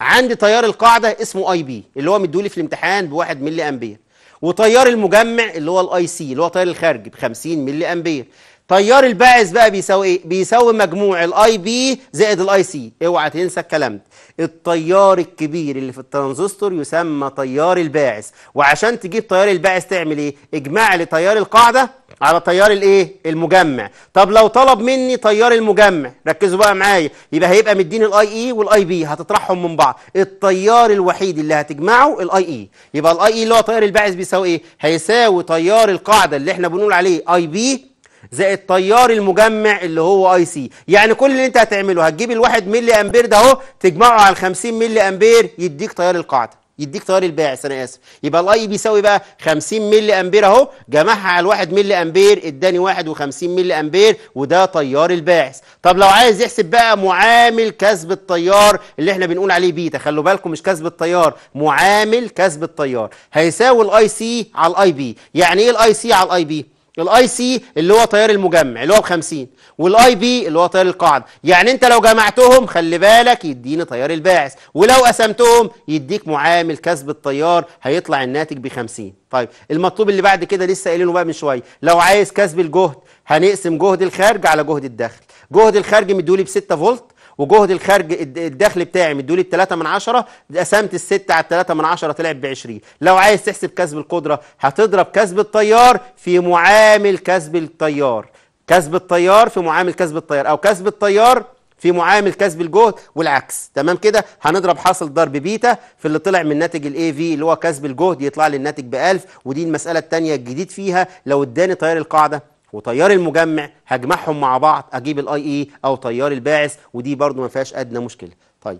عندي تيار القاعده اسمه اي بي اللي هو مدولي في الامتحان بواحد ملي امبير وتيار المجمع اللي هو الاي سي اللي هو تيار الخارجي ب 50 ملي امبير تيار الباعث بقى بيساوي ايه بيساوي مجموع الاي بي زائد الاي سي اوعى تنسى الكلام ده التيار الكبير اللي في الترانزستور يسمى تيار الباعث وعشان تجيب تيار الباعث تعمل ايه اجمع لي تيار القاعده على تيار الايه المجمع طب لو طلب مني تيار المجمع ركزوا بقى معايا يبقى هيبقى مديني الاي اي e والاي بي هتطرحهم من بعض التيار الوحيد اللي هتجمعه الاي اي e. يبقى الاي اي e اللي هو تيار الباعث بيساوي ايه هيساوي تيار القاعده اللي احنا بنقول عليه اي بي زائد تيار المجمع اللي هو اي سي يعني كل اللي انت هتعمله هتجيب الواحد ملي امبير ده اهو تجمعه على 50 ملي امبير يديك تيار القاعده يديك تيار الباعث انا اسف يبقى الاي بيساوي بقى 50 ملي امبير اهو جمعها على 1 ملي امبير اداني 51 ملي امبير وده تيار الباعث طب لو عايز يحسب بقى معامل كسب التيار اللي احنا بنقول عليه بيتا خلوا بالكم مش كسب التيار معامل كسب التيار هيساوي الاي سي على الاي بي يعني ايه الاي سي على الاي بي الاي سي اللي هو تيار المجمع اللي هو ب 50 والاي بي اللي هو تيار القاعده يعني انت لو جمعتهم خلي بالك يديني تيار الباعث ولو قسمتهم يديك معامل كسب التيار هيطلع الناتج ب 50 طيب المطلوب اللي بعد كده لسه قايلينه بقى من شويه لو عايز كسب الجهد هنقسم جهد الخارج على جهد الداخل جهد الخارج مديولي ب 6 فولت وجهد الخارج الدخل بتاعي مديولي لي 3 من 10 قسمت ال6 على 3 من 10 طلعت ب 20 لو عايز تحسب كسب القدره هتضرب كسب التيار في معامل كسب التيار كسب التيار في معامل كسب التيار او كسب التيار في معامل كسب الجهد والعكس تمام كده هنضرب حاصل ضرب بيتا في اللي طلع من ناتج الاي في اللي هو كسب الجهد يطلع لي الناتج ب 1000 ودي المساله الثانيه الجديد فيها لو اداني تيار القاعده وتيار المجمع هجمعهم مع بعض اجيب الاي اي او تيار الباعث ودي برضو ما فيهاش ادنى مشكله طيب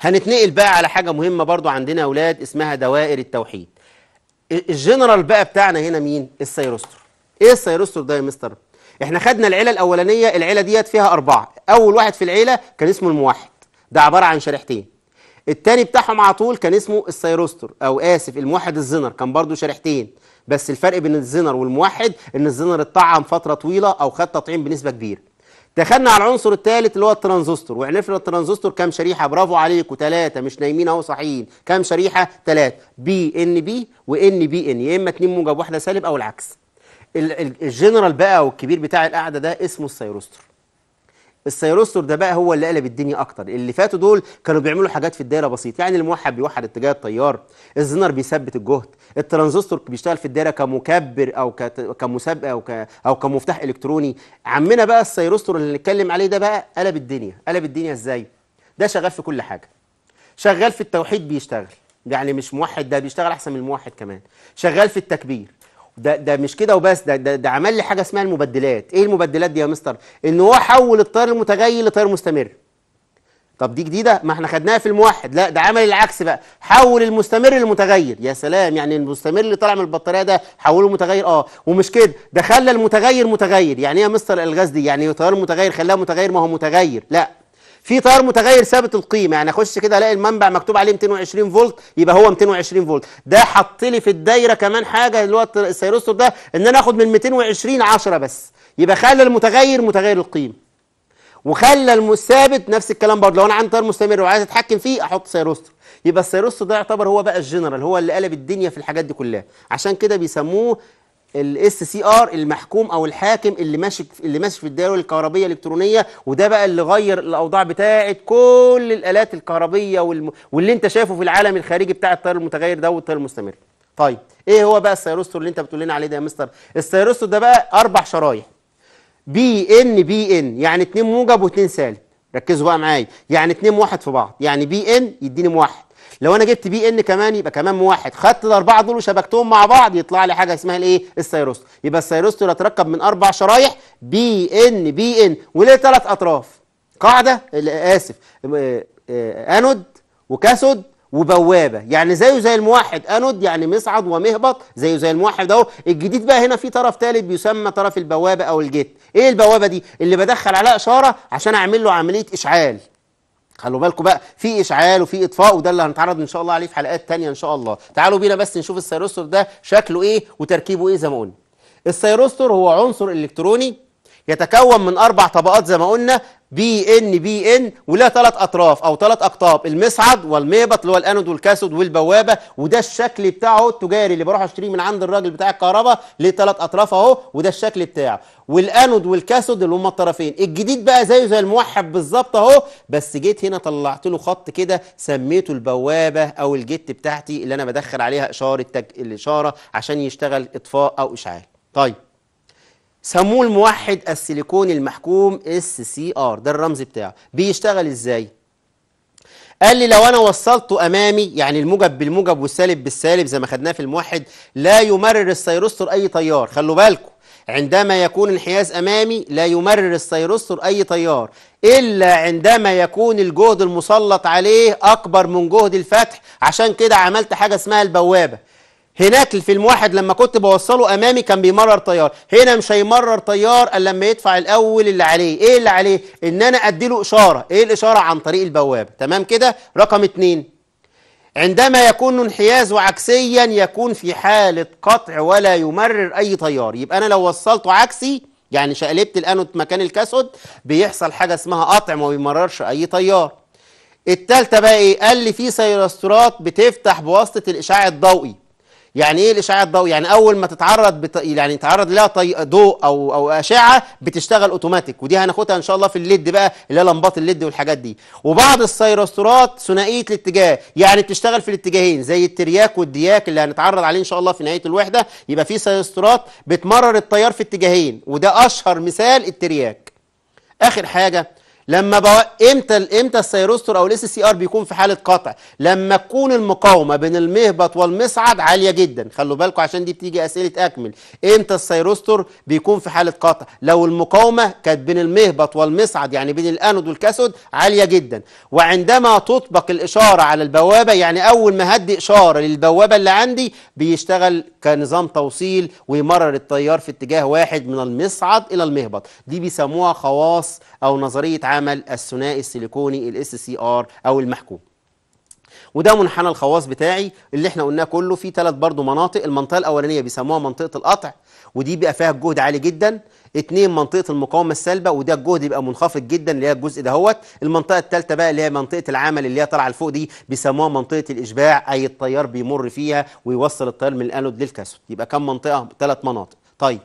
هنتنقل بقى على حاجه مهمه برضو عندنا يا اولاد اسمها دوائر التوحيد الجنرال بقى بتاعنا هنا مين السيروستر ايه السيروستر ده يا مستر احنا خدنا العيله الاولانيه العيله ديت فيها اربعه اول واحد في العيله كان اسمه الموحد ده عباره عن شريحتين التاني بتاعهم على طول كان اسمه السيروستر او اسف الموحد الزنر كان برضو شريحتين بس الفرق بين الزنر والموحد ان الزنر اتطعم فتره طويله او خد تطعيم بنسبه كبيره دخلنا على العنصر الثالث اللي هو الترانزستور وعرفنا الترانزستور كام شريحه برافو عليكم ثلاثه مش نايمين اهو صاحيين كام شريحه ثلاثه بي ان بي وان بي ان يا اما اتنين موجب واحده سالب او العكس الجنرال بقى والكبير بتاع القاعده ده اسمه السيروستر السيروستور ده بقى هو اللي قلب الدنيا اكتر اللي فاتوا دول كانوا بيعملوا حاجات في الدايره بسيط يعني الموحد بيوحد اتجاه التيار الزنر بيثبت الجهد الترانزستور بيشتغل في الدايره كمكبر او كمثبت او ك... او كمفتاح الكتروني عمنا بقى السيروستور اللي نتكلم عليه ده بقى قلب الدنيا قلب الدنيا ازاي ده شغال في كل حاجه شغال في التوحيد بيشتغل يعني مش موحد ده بيشتغل احسن من الموحد كمان شغال في التكبير ده ده مش كده وبس ده, ده ده عمل لي حاجه اسمها المبدلات ايه المبدلات دي يا مستر ان هو حول التيار المتغير لتيار مستمر طب دي جديده ما احنا خدناها في الموحد لا ده عمل العكس بقى حول المستمر لمتغير يا سلام يعني المستمر اللي طالع من البطاريه ده حوله متغير اه ومش كده ده خلى المتغير متغير يعني ايه يا مستر الغاز دي يعني التيار المتغير خلاه متغير ما هو متغير لا في تيار متغير ثابت القيمه يعني اخش كده الاقي المنبع مكتوب عليه 220 فولت يبقى هو 220 فولت ده حط لي في الدايره كمان حاجه اللي هو الثيرستور ده ان انا اخد من 220 10 بس يبقى خلى المتغير متغير القيمه وخلى الثابت نفس الكلام برضه لو انا عندي تيار مستمر وعايز اتحكم فيه احط ثيرستور يبقى الثيرستور ده يعتبر هو بقى الجنرال هو اللي قلب الدنيا في الحاجات دي كلها عشان كده بيسموه الاس سي ار المحكوم او الحاكم اللي ماشي اللي ماشي في الدائره الكهربيه الالكترونيه وده بقى اللي غير الاوضاع بتاعه كل الالات الكهربيه والم... واللي انت شايفه في العالم الخارجي بتاع التيار المتغير ده والتيار المستمر طيب ايه هو بقى الثيروستور اللي انت بتقول لنا عليه ده يا مستر الثيروستور ده بقى اربع شرايح بي ان بي ان يعني اتنين موجب واتنين سالب ركزوا بقى معايا يعني اتنين واحد في بعض يعني بي ان يديني موحد لو انا جبت بي ان كمان يبقى كمان موحد خدت الاربعه دول وشبكتهم مع بعض يطلع لي حاجه اسمها الايه السيروست يبقى اللي يتركب من اربع شرايح بي ان بي ان وليه ثلاث اطراف قاعده اسف آه، انود وكاسود وبوابه يعني زيه زي الموحد انود يعني مصعد ومهبط زيه زي الموحد اهو الجديد بقى هنا في طرف ثالث بيسمى طرف البوابه او الجيت ايه البوابه دي اللي بدخل عليها اشاره عشان اعمل له عمليه اشعال خلوا بالكم بقى في اشعال وفي اطفاء وده اللي هنتعرض ان شاء الله عليه في حلقات تانية ان شاء الله تعالوا بينا بس نشوف السيروستور ده شكله ايه وتركيبه ايه زي ما قلنا السيروستور هو عنصر الكتروني يتكون من أربع طبقات زي ما قلنا بي إن بي إن ولها ثلاث أطراف أو ثلاث أقطاب المصعد والميبط اللي هو الأنود والكاسود والبوابة وده الشكل بتاعه التجاري اللي بروح أشتريه من عند الراجل بتاع الكهرباء ليه ثلاث أطراف أهو وده الشكل بتاعه والأنود والكاسود اللي هم الطرفين الجديد بقى زيه زي الموحد بالظبط أهو بس جيت هنا طلعت له خط كده سميته البوابة أو الجت بتاعتي اللي أنا بدخل عليها إشارة تج... الإشارة عشان يشتغل إطفاء أو إشعال طيب سموه الموحد السيليكوني المحكوم اس سي ار ده الرمز بتاعه بيشتغل ازاي قال لي لو انا وصلته امامي يعني الموجب بالموجب والسالب بالسالب زي ما خدناه في الموحد لا يمرر السيروستر اي تيار خلوا بالكم عندما يكون انحياز امامي لا يمرر السيروستر اي تيار الا عندما يكون الجهد المسلط عليه اكبر من جهد الفتح عشان كده عملت حاجه اسمها البوابه هناك الفيلم واحد لما كنت بوصله امامي كان بيمرر تيار هنا مش هيمرر تيار الا لما يدفع الاول اللي عليه ايه اللي عليه ان انا اديله اشاره ايه الاشاره عن طريق البوابه تمام كده رقم اتنين عندما يكون انحياز عكسيا يكون في حالة قطع ولا يمرر أي تيار يبقى أنا لو وصلته عكسي يعني شقلبت الأنود مكان الكاسود بيحصل حاجة اسمها قطع ما بيمررش أي تيار التالتة بقى إيه؟ قال لي في سيرسترات بتفتح بواسطة الإشعاع الضوئي يعني ايه الاشعاع الضوئي يعني اول ما تتعرض بت... يعني يتعرض لها طي... ضوء او او اشعه بتشتغل اوتوماتيك ودي هناخدها ان شاء الله في الليد بقى اللي هي لمبات الليد والحاجات دي وبعض السيروسترات ثنائيه الاتجاه يعني بتشتغل في الاتجاهين زي الترياك والدياك اللي هنتعرض عليه ان شاء الله في نهايه الوحده يبقى في سيروسترات بتمرر التيار في اتجاهين وده اشهر مثال الترياك اخر حاجه لما بو... امتى امتى السيروستر او الاس سي ار بيكون في حاله قطع لما تكون المقاومه بين المهبط والمصعد عاليه جدا خلوا بالكم عشان دي بتيجي اسئله اكمل امتى السيروستر بيكون في حاله قطع لو المقاومه كانت بين المهبط والمصعد يعني بين الانود والكاثود عاليه جدا وعندما تطبق الاشاره على البوابه يعني اول ما هدي اشاره للبوابه اللي عندي بيشتغل كنظام توصيل ويمرر التيار في اتجاه واحد من المصعد الى المهبط دي بيسموها خواص او نظريه العمل الثنائي السيليكوني الاس سي ار او المحكوم وده منحنى الخواص بتاعي اللي احنا قلناه كله في ثلاث برضه مناطق المنطقه الاولانيه بيسموها منطقه القطع ودي بيبقى فيها الجهد عالي جدا اتنين منطقه المقاومه السالبه وده الجهد بيبقى منخفض جدا اللي هي الجزء دهوت المنطقه الثالثه بقى اللي هي منطقه العمل اللي هي طالعه لفوق دي بيسموها منطقه الاشباع اي التيار بيمر فيها ويوصل التيار من الانود للكاثود يبقى كم منطقه ثلاث مناطق طيب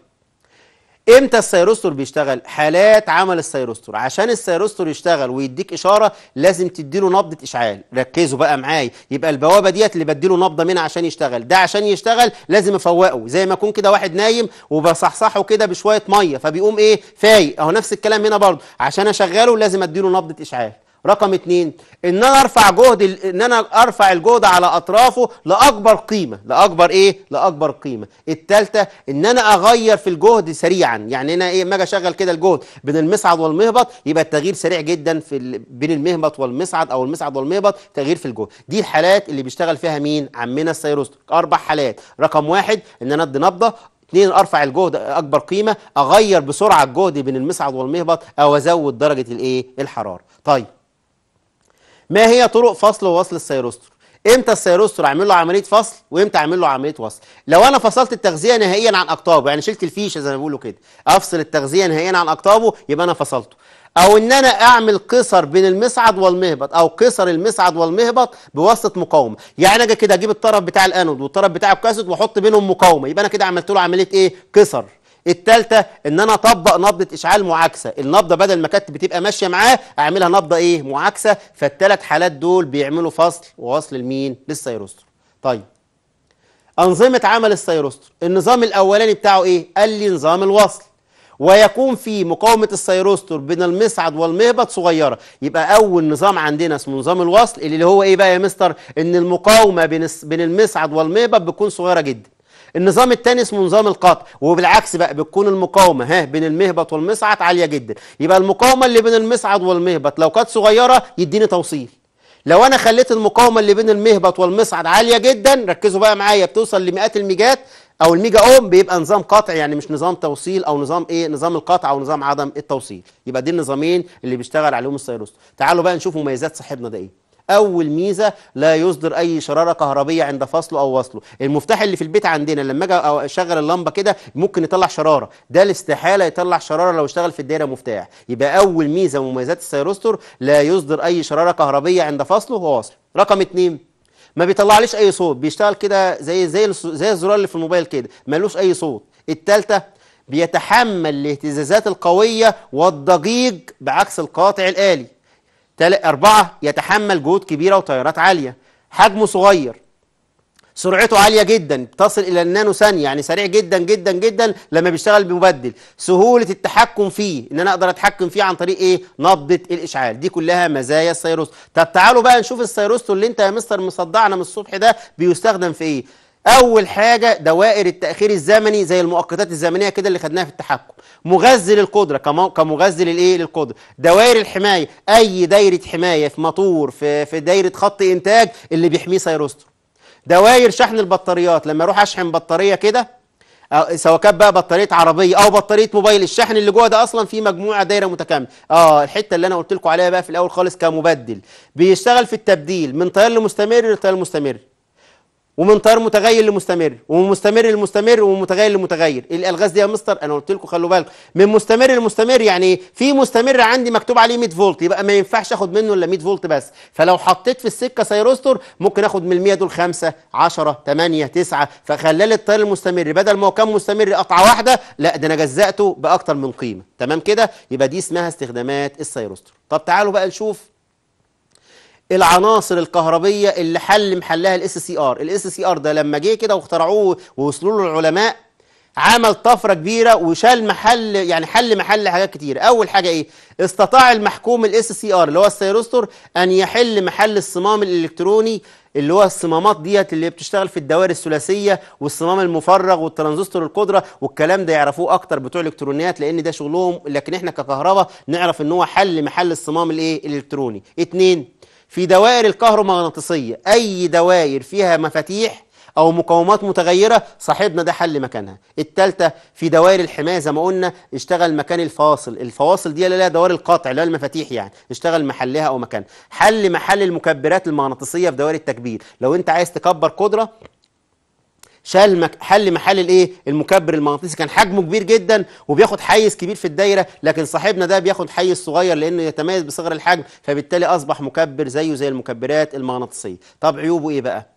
امتى السيروستور بيشتغل حالات عمل السيروستور عشان السيروستور يشتغل ويديك اشاره لازم تديله نبضه اشعال ركزوا بقى معايا يبقى البوابه ديت اللي بديله نبضه منها عشان يشتغل ده عشان يشتغل لازم افوقه زي ما اكون كده واحد نايم وبصحصحه كده بشويه ميه فبيقوم ايه فايق اهو نفس الكلام هنا برضه عشان اشغله لازم اديله نبضه اشعال رقم اتنين ان انا ارفع جهد ان انا ارفع الجهد على اطرافه لاكبر قيمه لاكبر ايه لاكبر قيمه التالتة ان انا اغير في الجهد سريعا يعني انا ايه اما اجي اشغل كده الجهد بين المصعد والمهبط يبقى التغيير سريع جدا في ال... بين المهبط والمصعد او المصعد والمهبط تغيير في الجهد دي الحالات اللي بيشتغل فيها مين عمنا السيروستك اربع حالات رقم واحد ان انا ادي نبضه اثنين ارفع الجهد اكبر قيمه اغير بسرعه الجهد بين المصعد والمهبط او ازود درجه الايه الحراره طيب ما هي طرق فصل ووصل السيروستر امتى السيروستر اعمل له عمليه فصل وامتى اعمل له عمليه وصل لو انا فصلت التغذيه نهائيا عن اقطابه يعني شلت الفيشه زي ما بيقولوا كده افصل التغذيه نهائيا عن اقطابه يبقى انا فصلته او ان انا اعمل قصر بين المصعد والمهبط او قصر المصعد والمهبط بواسطه مقاومه يعني اجي كده اجيب الطرف بتاع الانود والطرف بتاع الكاسود واحط بينهم مقاومه يبقى انا كده عملت له عمليه ايه قصر الثالثه ان انا اطبق نبضه اشعال معاكسه النبضه بدل ما كانت بتبقى ماشيه معاه اعملها نبضه ايه معاكسه فالثلاث حالات دول بيعملوا فصل ووصل لمين للسيروستر طيب انظمه عمل السيروستر النظام الاولاني بتاعه ايه قال لي نظام الوصل ويكون في مقاومة السيروستر بين المصعد والمهبط صغيرة يبقى أول نظام عندنا اسمه نظام الوصل اللي هو إيه بقى يا مستر إن المقاومة بين بين المصعد والمهبط بتكون صغيرة جدا النظام الثاني اسمه نظام القطع وبالعكس بقى بتكون المقاومه ها بين المهبط والمصعد عاليه جدا يبقى المقاومه اللي بين المصعد والمهبط لو كانت صغيره يديني توصيل لو انا خليت المقاومه اللي بين المهبط والمصعد عاليه جدا ركزوا بقى معايا بتوصل لمئات الميجات او الميجا اوم بيبقى نظام قطع يعني مش نظام توصيل او نظام ايه نظام القطع او نظام عدم التوصيل يبقى دي النظامين اللي بيشتغل عليهم السيروس تعالوا بقى نشوف مميزات صاحبنا ده ايه أول ميزة لا يصدر أي شرارة كهربية عند فصله أو وصله المفتاح اللي في البيت عندنا لما أجي أشغل اللمبة كده ممكن يطلع شرارة ده الاستحالة يطلع شرارة لو اشتغل في الدايرة مفتاح يبقى أول ميزة ومميزات السيروستور لا يصدر أي شرارة كهربية عند فصله ووصله رقم اتنين ما بيطلعليش اي صوت بيشتغل كده زي زي زي الزرار اللي في الموبايل كده ملوش اي صوت الثالثه بيتحمل الاهتزازات القويه والضجيج بعكس القاطع الالي أربعة يتحمل جهود كبيرة وتيارات عالية حجمه صغير سرعته عالية جدا تصل إلى النانو ثانية يعني سريع جدا جدا جدا لما بيشتغل بمبدل سهولة التحكم فيه إن أنا أقدر أتحكم فيه عن طريق إيه نبضة الإشعال دي كلها مزايا السيروستو طب تعالوا بقى نشوف السيروستو اللي أنت يا مستر مصدعنا من الصبح ده بيستخدم في إيه اول حاجه دوائر التاخير الزمني زي المؤقتات الزمنيه كده اللي خدناها في التحكم مغذي للقدره كمغذي للايه للقدره دوائر الحمايه اي دايره حمايه في مطور في في دايره خط انتاج اللي بيحميه سيروستر دوائر شحن البطاريات لما اروح اشحن بطاريه كده سواء كانت بقى بطاريه عربيه او بطاريه موبايل الشحن اللي جوه ده اصلا في مجموعه دايره متكامله اه الحته اللي انا قلت لكم عليها بقى في الاول خالص كمبدل بيشتغل في التبديل من تيار لمستمر لتيار مستمر ومن تيار متغير لمستمر ومن مستمر لمستمر ومن متغير لمتغير الالغاز دي يا مستر انا قلت لكم خلوا بالكم من مستمر لمستمر يعني في مستمر عندي مكتوب عليه 100 فولت يبقى ما ينفعش اخد منه الا 100 فولت بس فلو حطيت في السكه سيروستور ممكن اخد من ال 100 دول 5 10 8 9 فخلال التيار المستمر بدل ما هو كان مستمر قطعه واحده لا ده انا جزأته باكتر من قيمه تمام كده يبقى دي اسمها استخدامات السيروستور طب تعالوا بقى نشوف العناصر الكهربيه اللي حل محلها الاس سي ار الاس سي ار ده لما جه كده واخترعوه ووصلوا له العلماء عمل طفره كبيره وشال محل يعني حل محل حاجات كتير اول حاجه ايه استطاع المحكوم الاس سي ار اللي هو السيروستور ان يحل محل الصمام الالكتروني اللي هو الصمامات ديت اللي بتشتغل في الدوائر الثلاثيه والصمام المفرغ والترانزستور القدره والكلام ده يعرفوه اكتر بتوع الالكترونيات لان ده شغلهم لكن احنا ككهرباء نعرف ان هو حل محل الصمام الايه الالكتروني اتنين في دوائر الكهرومغناطيسية أي دوائر فيها مفاتيح أو مقاومات متغيرة صاحبنا ده حل مكانها التالتة في دوائر الحماية زي ما قلنا اشتغل مكان الفواصل الفواصل دي اللي لها دوائر القطع اللي هي المفاتيح يعني اشتغل محلها أو مكانها حل محل المكبرات المغناطيسية في دوائر التكبير لو أنت عايز تكبر قدرة شال حل محل الايه المكبر المغناطيسي كان حجمه كبير جدا وبياخد حيز كبير في الدايره لكن صاحبنا ده بياخد حيز صغير لانه يتميز بصغر الحجم فبالتالي اصبح مكبر زيه زي المكبرات المغناطيسيه طب عيوبه ايه بقى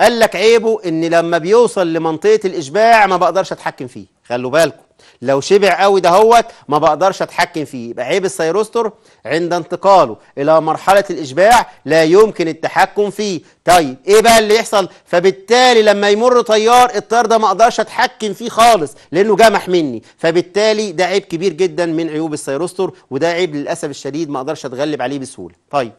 قال لك عيبه ان لما بيوصل لمنطقه الاشباع ما بقدرش اتحكم فيه خلوا بالكم لو شبع قوي دهوت ما بقدرش اتحكم فيه يبقى عيب السيروستر عند انتقاله الى مرحله الاشباع لا يمكن التحكم فيه طيب ايه بقى اللي يحصل فبالتالي لما يمر طيار الطيار ده ما اقدرش اتحكم فيه خالص لانه جمح مني فبالتالي ده عيب كبير جدا من عيوب السيروستر وده عيب للاسف الشديد ما اقدرش اتغلب عليه بسهوله طيب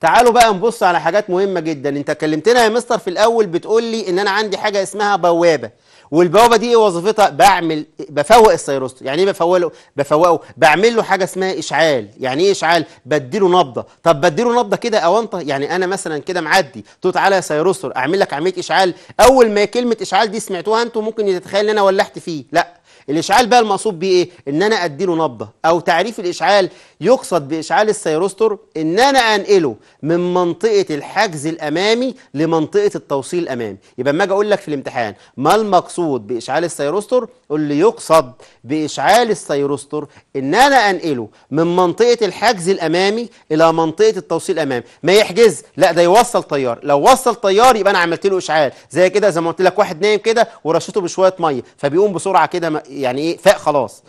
تعالوا بقى نبص على حاجات مهمه جدا انت كلمتنا يا مستر في الاول بتقول لي ان انا عندي حاجه اسمها بوابه والبوابه دي ايه وظيفتها بعمل بفوق السيروستو يعني ايه بفوقه بفوقه بعمل له حاجه اسمها اشعال يعني ايه اشعال بديله نبضه طب بديله نبضه كده اوانطه يعني انا مثلا كده معدي تقول تعالى يا سيروستو اعمل لك عمليه اشعال اول ما كلمه اشعال دي سمعتوها انتم ممكن تتخيل ان انا ولحت فيه لا الإشعال بقى المقصود بيه إيه؟ إن أنا أديله نبضة أو تعريف الإشعال يقصد بإشعال السيروستور إن أنا أنقله من منطقة الحجز الأمامي لمنطقة التوصيل الأمامي يبقى اما أجي أقول لك في الامتحان ما المقصود بإشعال السيروستور قول لي يقصد بإشعال السيروستور إن أنا أنقله من منطقة الحجز الأمامي إلى منطقة التوصيل الأمامي ما يحجز لا ده يوصل طيار لو وصل طيار يبقى أنا عملت له إشعال زي كده زي ما قلت لك واحد نايم كده ورشيته بشوية مية فبيقوم بسرعة كده يعني ايه فاق خلاص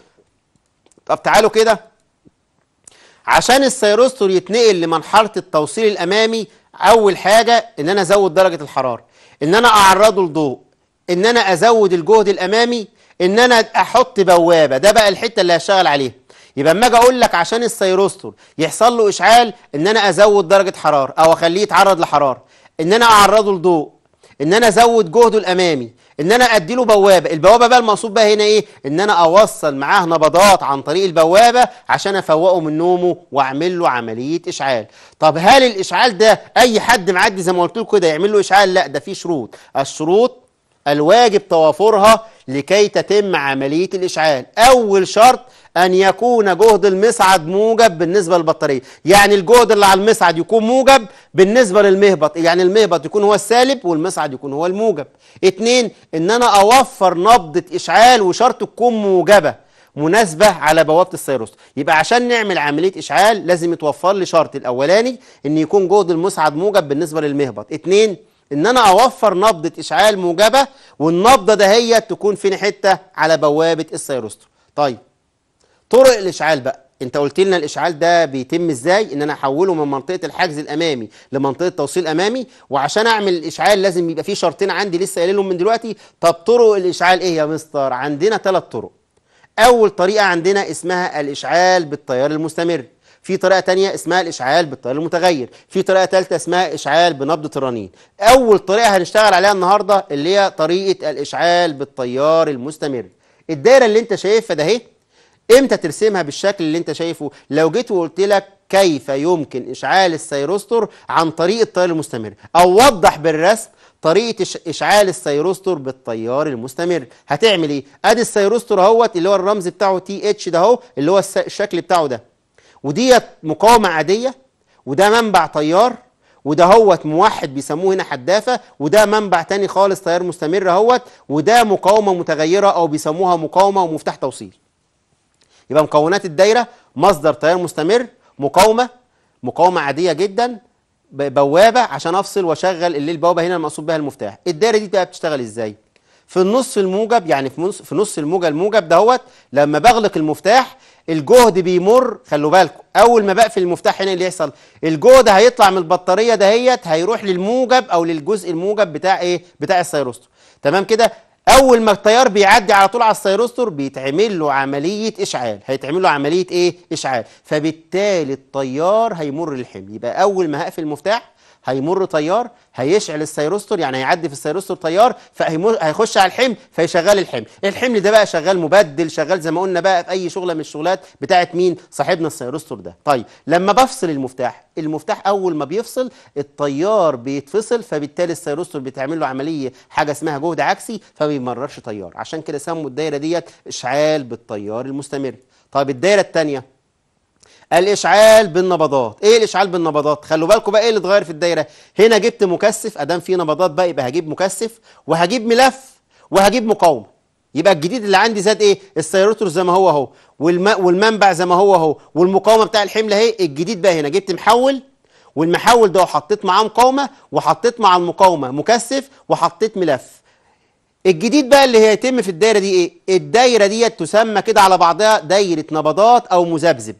طب تعالوا كده عشان السيروستور يتنقل لمرحله التوصيل الامامي اول حاجه ان انا ازود درجه الحراره ان انا اعرضه لضوء ان انا ازود الجهد الامامي ان انا احط بوابه ده بقى الحته اللي هشتغل عليها يبقى اما اجي اقول لك عشان السيروستور يحصل له اشعال ان انا ازود درجه حراره او اخليه يتعرض لحراره ان انا اعرضه لضوء ان انا ازود جهده الامامي ان انا ادي له بوابه البوابه بقى المقصود بقى هنا ايه ان انا اوصل معاه نبضات عن طريق البوابه عشان افوقه من نومه واعمل له عمليه اشعال طب هل الاشعال ده اي حد معدي زي ما قلت لكم كده يعمل له اشعال لا ده في شروط الشروط الواجب توافرها لكي تتم عمليه الاشعال اول شرط أن يكون جهد المصعد موجب بالنسبة للبطارية يعني الجهد اللي على المصعد يكون موجب بالنسبة للمهبط يعني المهبط يكون هو السالب والمصعد يكون هو الموجب اتنين إن أنا أوفر نبضة إشعال وشرط تكون موجبة مناسبة على بوابة السيروس يبقى عشان نعمل عملية إشعال لازم يتوفر لي شرط الأولاني إن يكون جهد المصعد موجب بالنسبة للمهبط اتنين إن أنا أوفر نبضة إشعال موجبة والنبضة دهيت تكون فين حتة على بوابة السيروستر طيب طرق الاشعال بقى انت قلت لنا الاشعال ده بيتم ازاي ان انا احوله من منطقه الحجز الامامي لمنطقه توصيل امامي وعشان اعمل الاشعال لازم يبقى في شرطين عندي لسه قايلينهم من دلوقتي طب طرق الاشعال ايه يا مستر عندنا ثلاث طرق اول طريقه عندنا اسمها الاشعال بالتيار المستمر في طريقه تانية اسمها الاشعال بالتيار المتغير في طريقه ثالثه اسمها اشعال بنبض الرنين اول طريقه هنشتغل عليها النهارده اللي هي طريقه الاشعال بالتيار المستمر الدايره اللي انت شايفها ده اهي امتى ترسمها بالشكل اللي انت شايفه لو جيت وقلت لك كيف يمكن اشعال السيروستور عن طريق التيار المستمر او وضح بالرسم طريقه اشعال السيروستور بالتيار المستمر هتعمل ايه ادي السيروستور اهوت اللي هو الرمز بتاعه تي اتش ده اهو اللي هو الشكل بتاعه ده وديت مقاومه عاديه وده منبع تيار وده هوت موحد بيسموه هنا حدافه وده منبع تاني خالص تيار مستمر اهوت وده مقاومه متغيره او بيسموها مقاومه ومفتاح توصيل يبقى مكونات الدايره مصدر تيار مستمر مقاومه مقاومه عاديه جدا بوابه عشان افصل واشغل اللي البوابه هنا المقصود بها المفتاح الدايره دي بقى بتشتغل ازاي في النص الموجب يعني في نص الموجه الموجب دهوت لما بغلق المفتاح الجهد بيمر خلوا بالكم اول ما بقفل المفتاح هنا اللي يحصل الجهد هيطلع من البطاريه دهيت هيروح للموجب او للجزء الموجب بتاع ايه بتاع السيروستو تمام كده اول ما التيار بيعدي على طول على الثيروستور بيتعمل له عمليه اشعال هيتعمل له عمليه ايه اشعال فبالتالي التيار هيمر الحمل يبقى اول ما هقفل المفتاح هيمر تيار هيشعل السيروستور يعني هيعدي في السيروستور تيار فهيخش على الحمل فيشغل الحمل الحمل ده بقى شغال مبدل شغال زي ما قلنا بقى في اي شغله من الشغلات بتاعه مين صاحبنا السيروستور ده طيب لما بفصل المفتاح المفتاح اول ما بيفصل التيار بيتفصل فبالتالي السيروستور بتعمل له عمليه حاجه اسمها جهد عكسي فبيمررش تيار عشان كده سموا الدايره ديت اشعال بالتيار المستمر طيب الدايره الثانيه الاشعال بالنبضات ايه الاشعال بالنبضات خلوا بالكم بقى ايه اللي اتغير في الدايره هنا جبت مكثف ادام فيه نبضات بقى يبقى هجيب مكثف وهجيب ملف وهجيب مقاومه يبقى الجديد اللي عندي زاد ايه السيروتور زي ما هو اهو والمنبع زي ما هو اهو والمقاومه بتاع الحمل اهي الجديد بقى هنا جبت محول والمحول ده حطيت معاه مقاومه وحطيت مع المقاومه مكثف وحطيت ملف الجديد بقى اللي هيتم في الدايره دي ايه الدايره ديت تسمى كده على بعضها دايره نبضات او مذبذب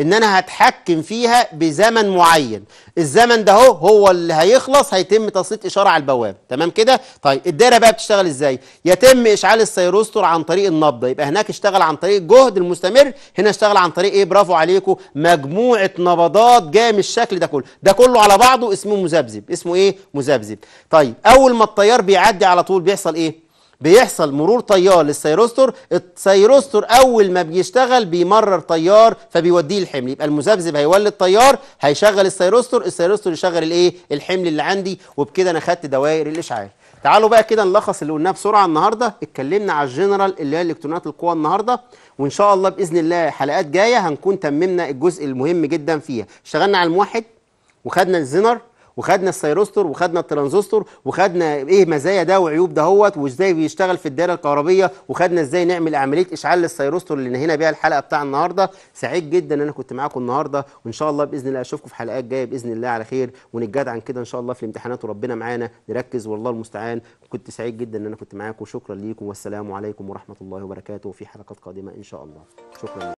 ان انا هتحكم فيها بزمن معين الزمن ده هو هو اللي هيخلص هيتم تسليط اشاره على البواب تمام كده طيب الدايره بقى بتشتغل ازاي يتم اشعال السيروستور عن طريق النبضه يبقى هناك اشتغل عن طريق الجهد المستمر هنا اشتغل عن طريق ايه برافو عليكم مجموعه نبضات جايه من الشكل ده كله ده كله على بعضه اسمه مذبذب اسمه ايه مذبذب طيب اول ما التيار بيعدي على طول بيحصل ايه بيحصل مرور طيار للسيروستور السيروستور اول ما بيشتغل بيمرر طيار فبيوديه الحمل يبقى المذبذب هيولد طيار هيشغل السيروستور السيروستور يشغل الايه الحمل اللي عندي وبكده انا خدت دوائر الاشعاع تعالوا بقى كده نلخص اللي قلناه بسرعه النهارده اتكلمنا على الجنرال اللي هي الكترونات القوى النهارده وان شاء الله باذن الله حلقات جايه هنكون تممنا الجزء المهم جدا فيها اشتغلنا على الموحد وخدنا الزنر وخدنا السيروستور وخدنا الترانزستور وخدنا ايه مزايا ده وعيوب دهوت وازاي بيشتغل في الدائره الكهربيه وخدنا ازاي نعمل عمليه اشعال للسيروستور اللي نهينا بيها الحلقه بتاع النهارده سعيد جدا ان انا كنت معاكم النهارده وان شاء الله باذن الله اشوفكم في حلقات جايه باذن الله على خير ونتجاد عن كده ان شاء الله في الامتحانات وربنا معانا نركز والله المستعان كنت سعيد جدا ان انا كنت معاكم شكرا ليكم والسلام عليكم ورحمه الله وبركاته وفي حلقات قادمه ان شاء الله شكرا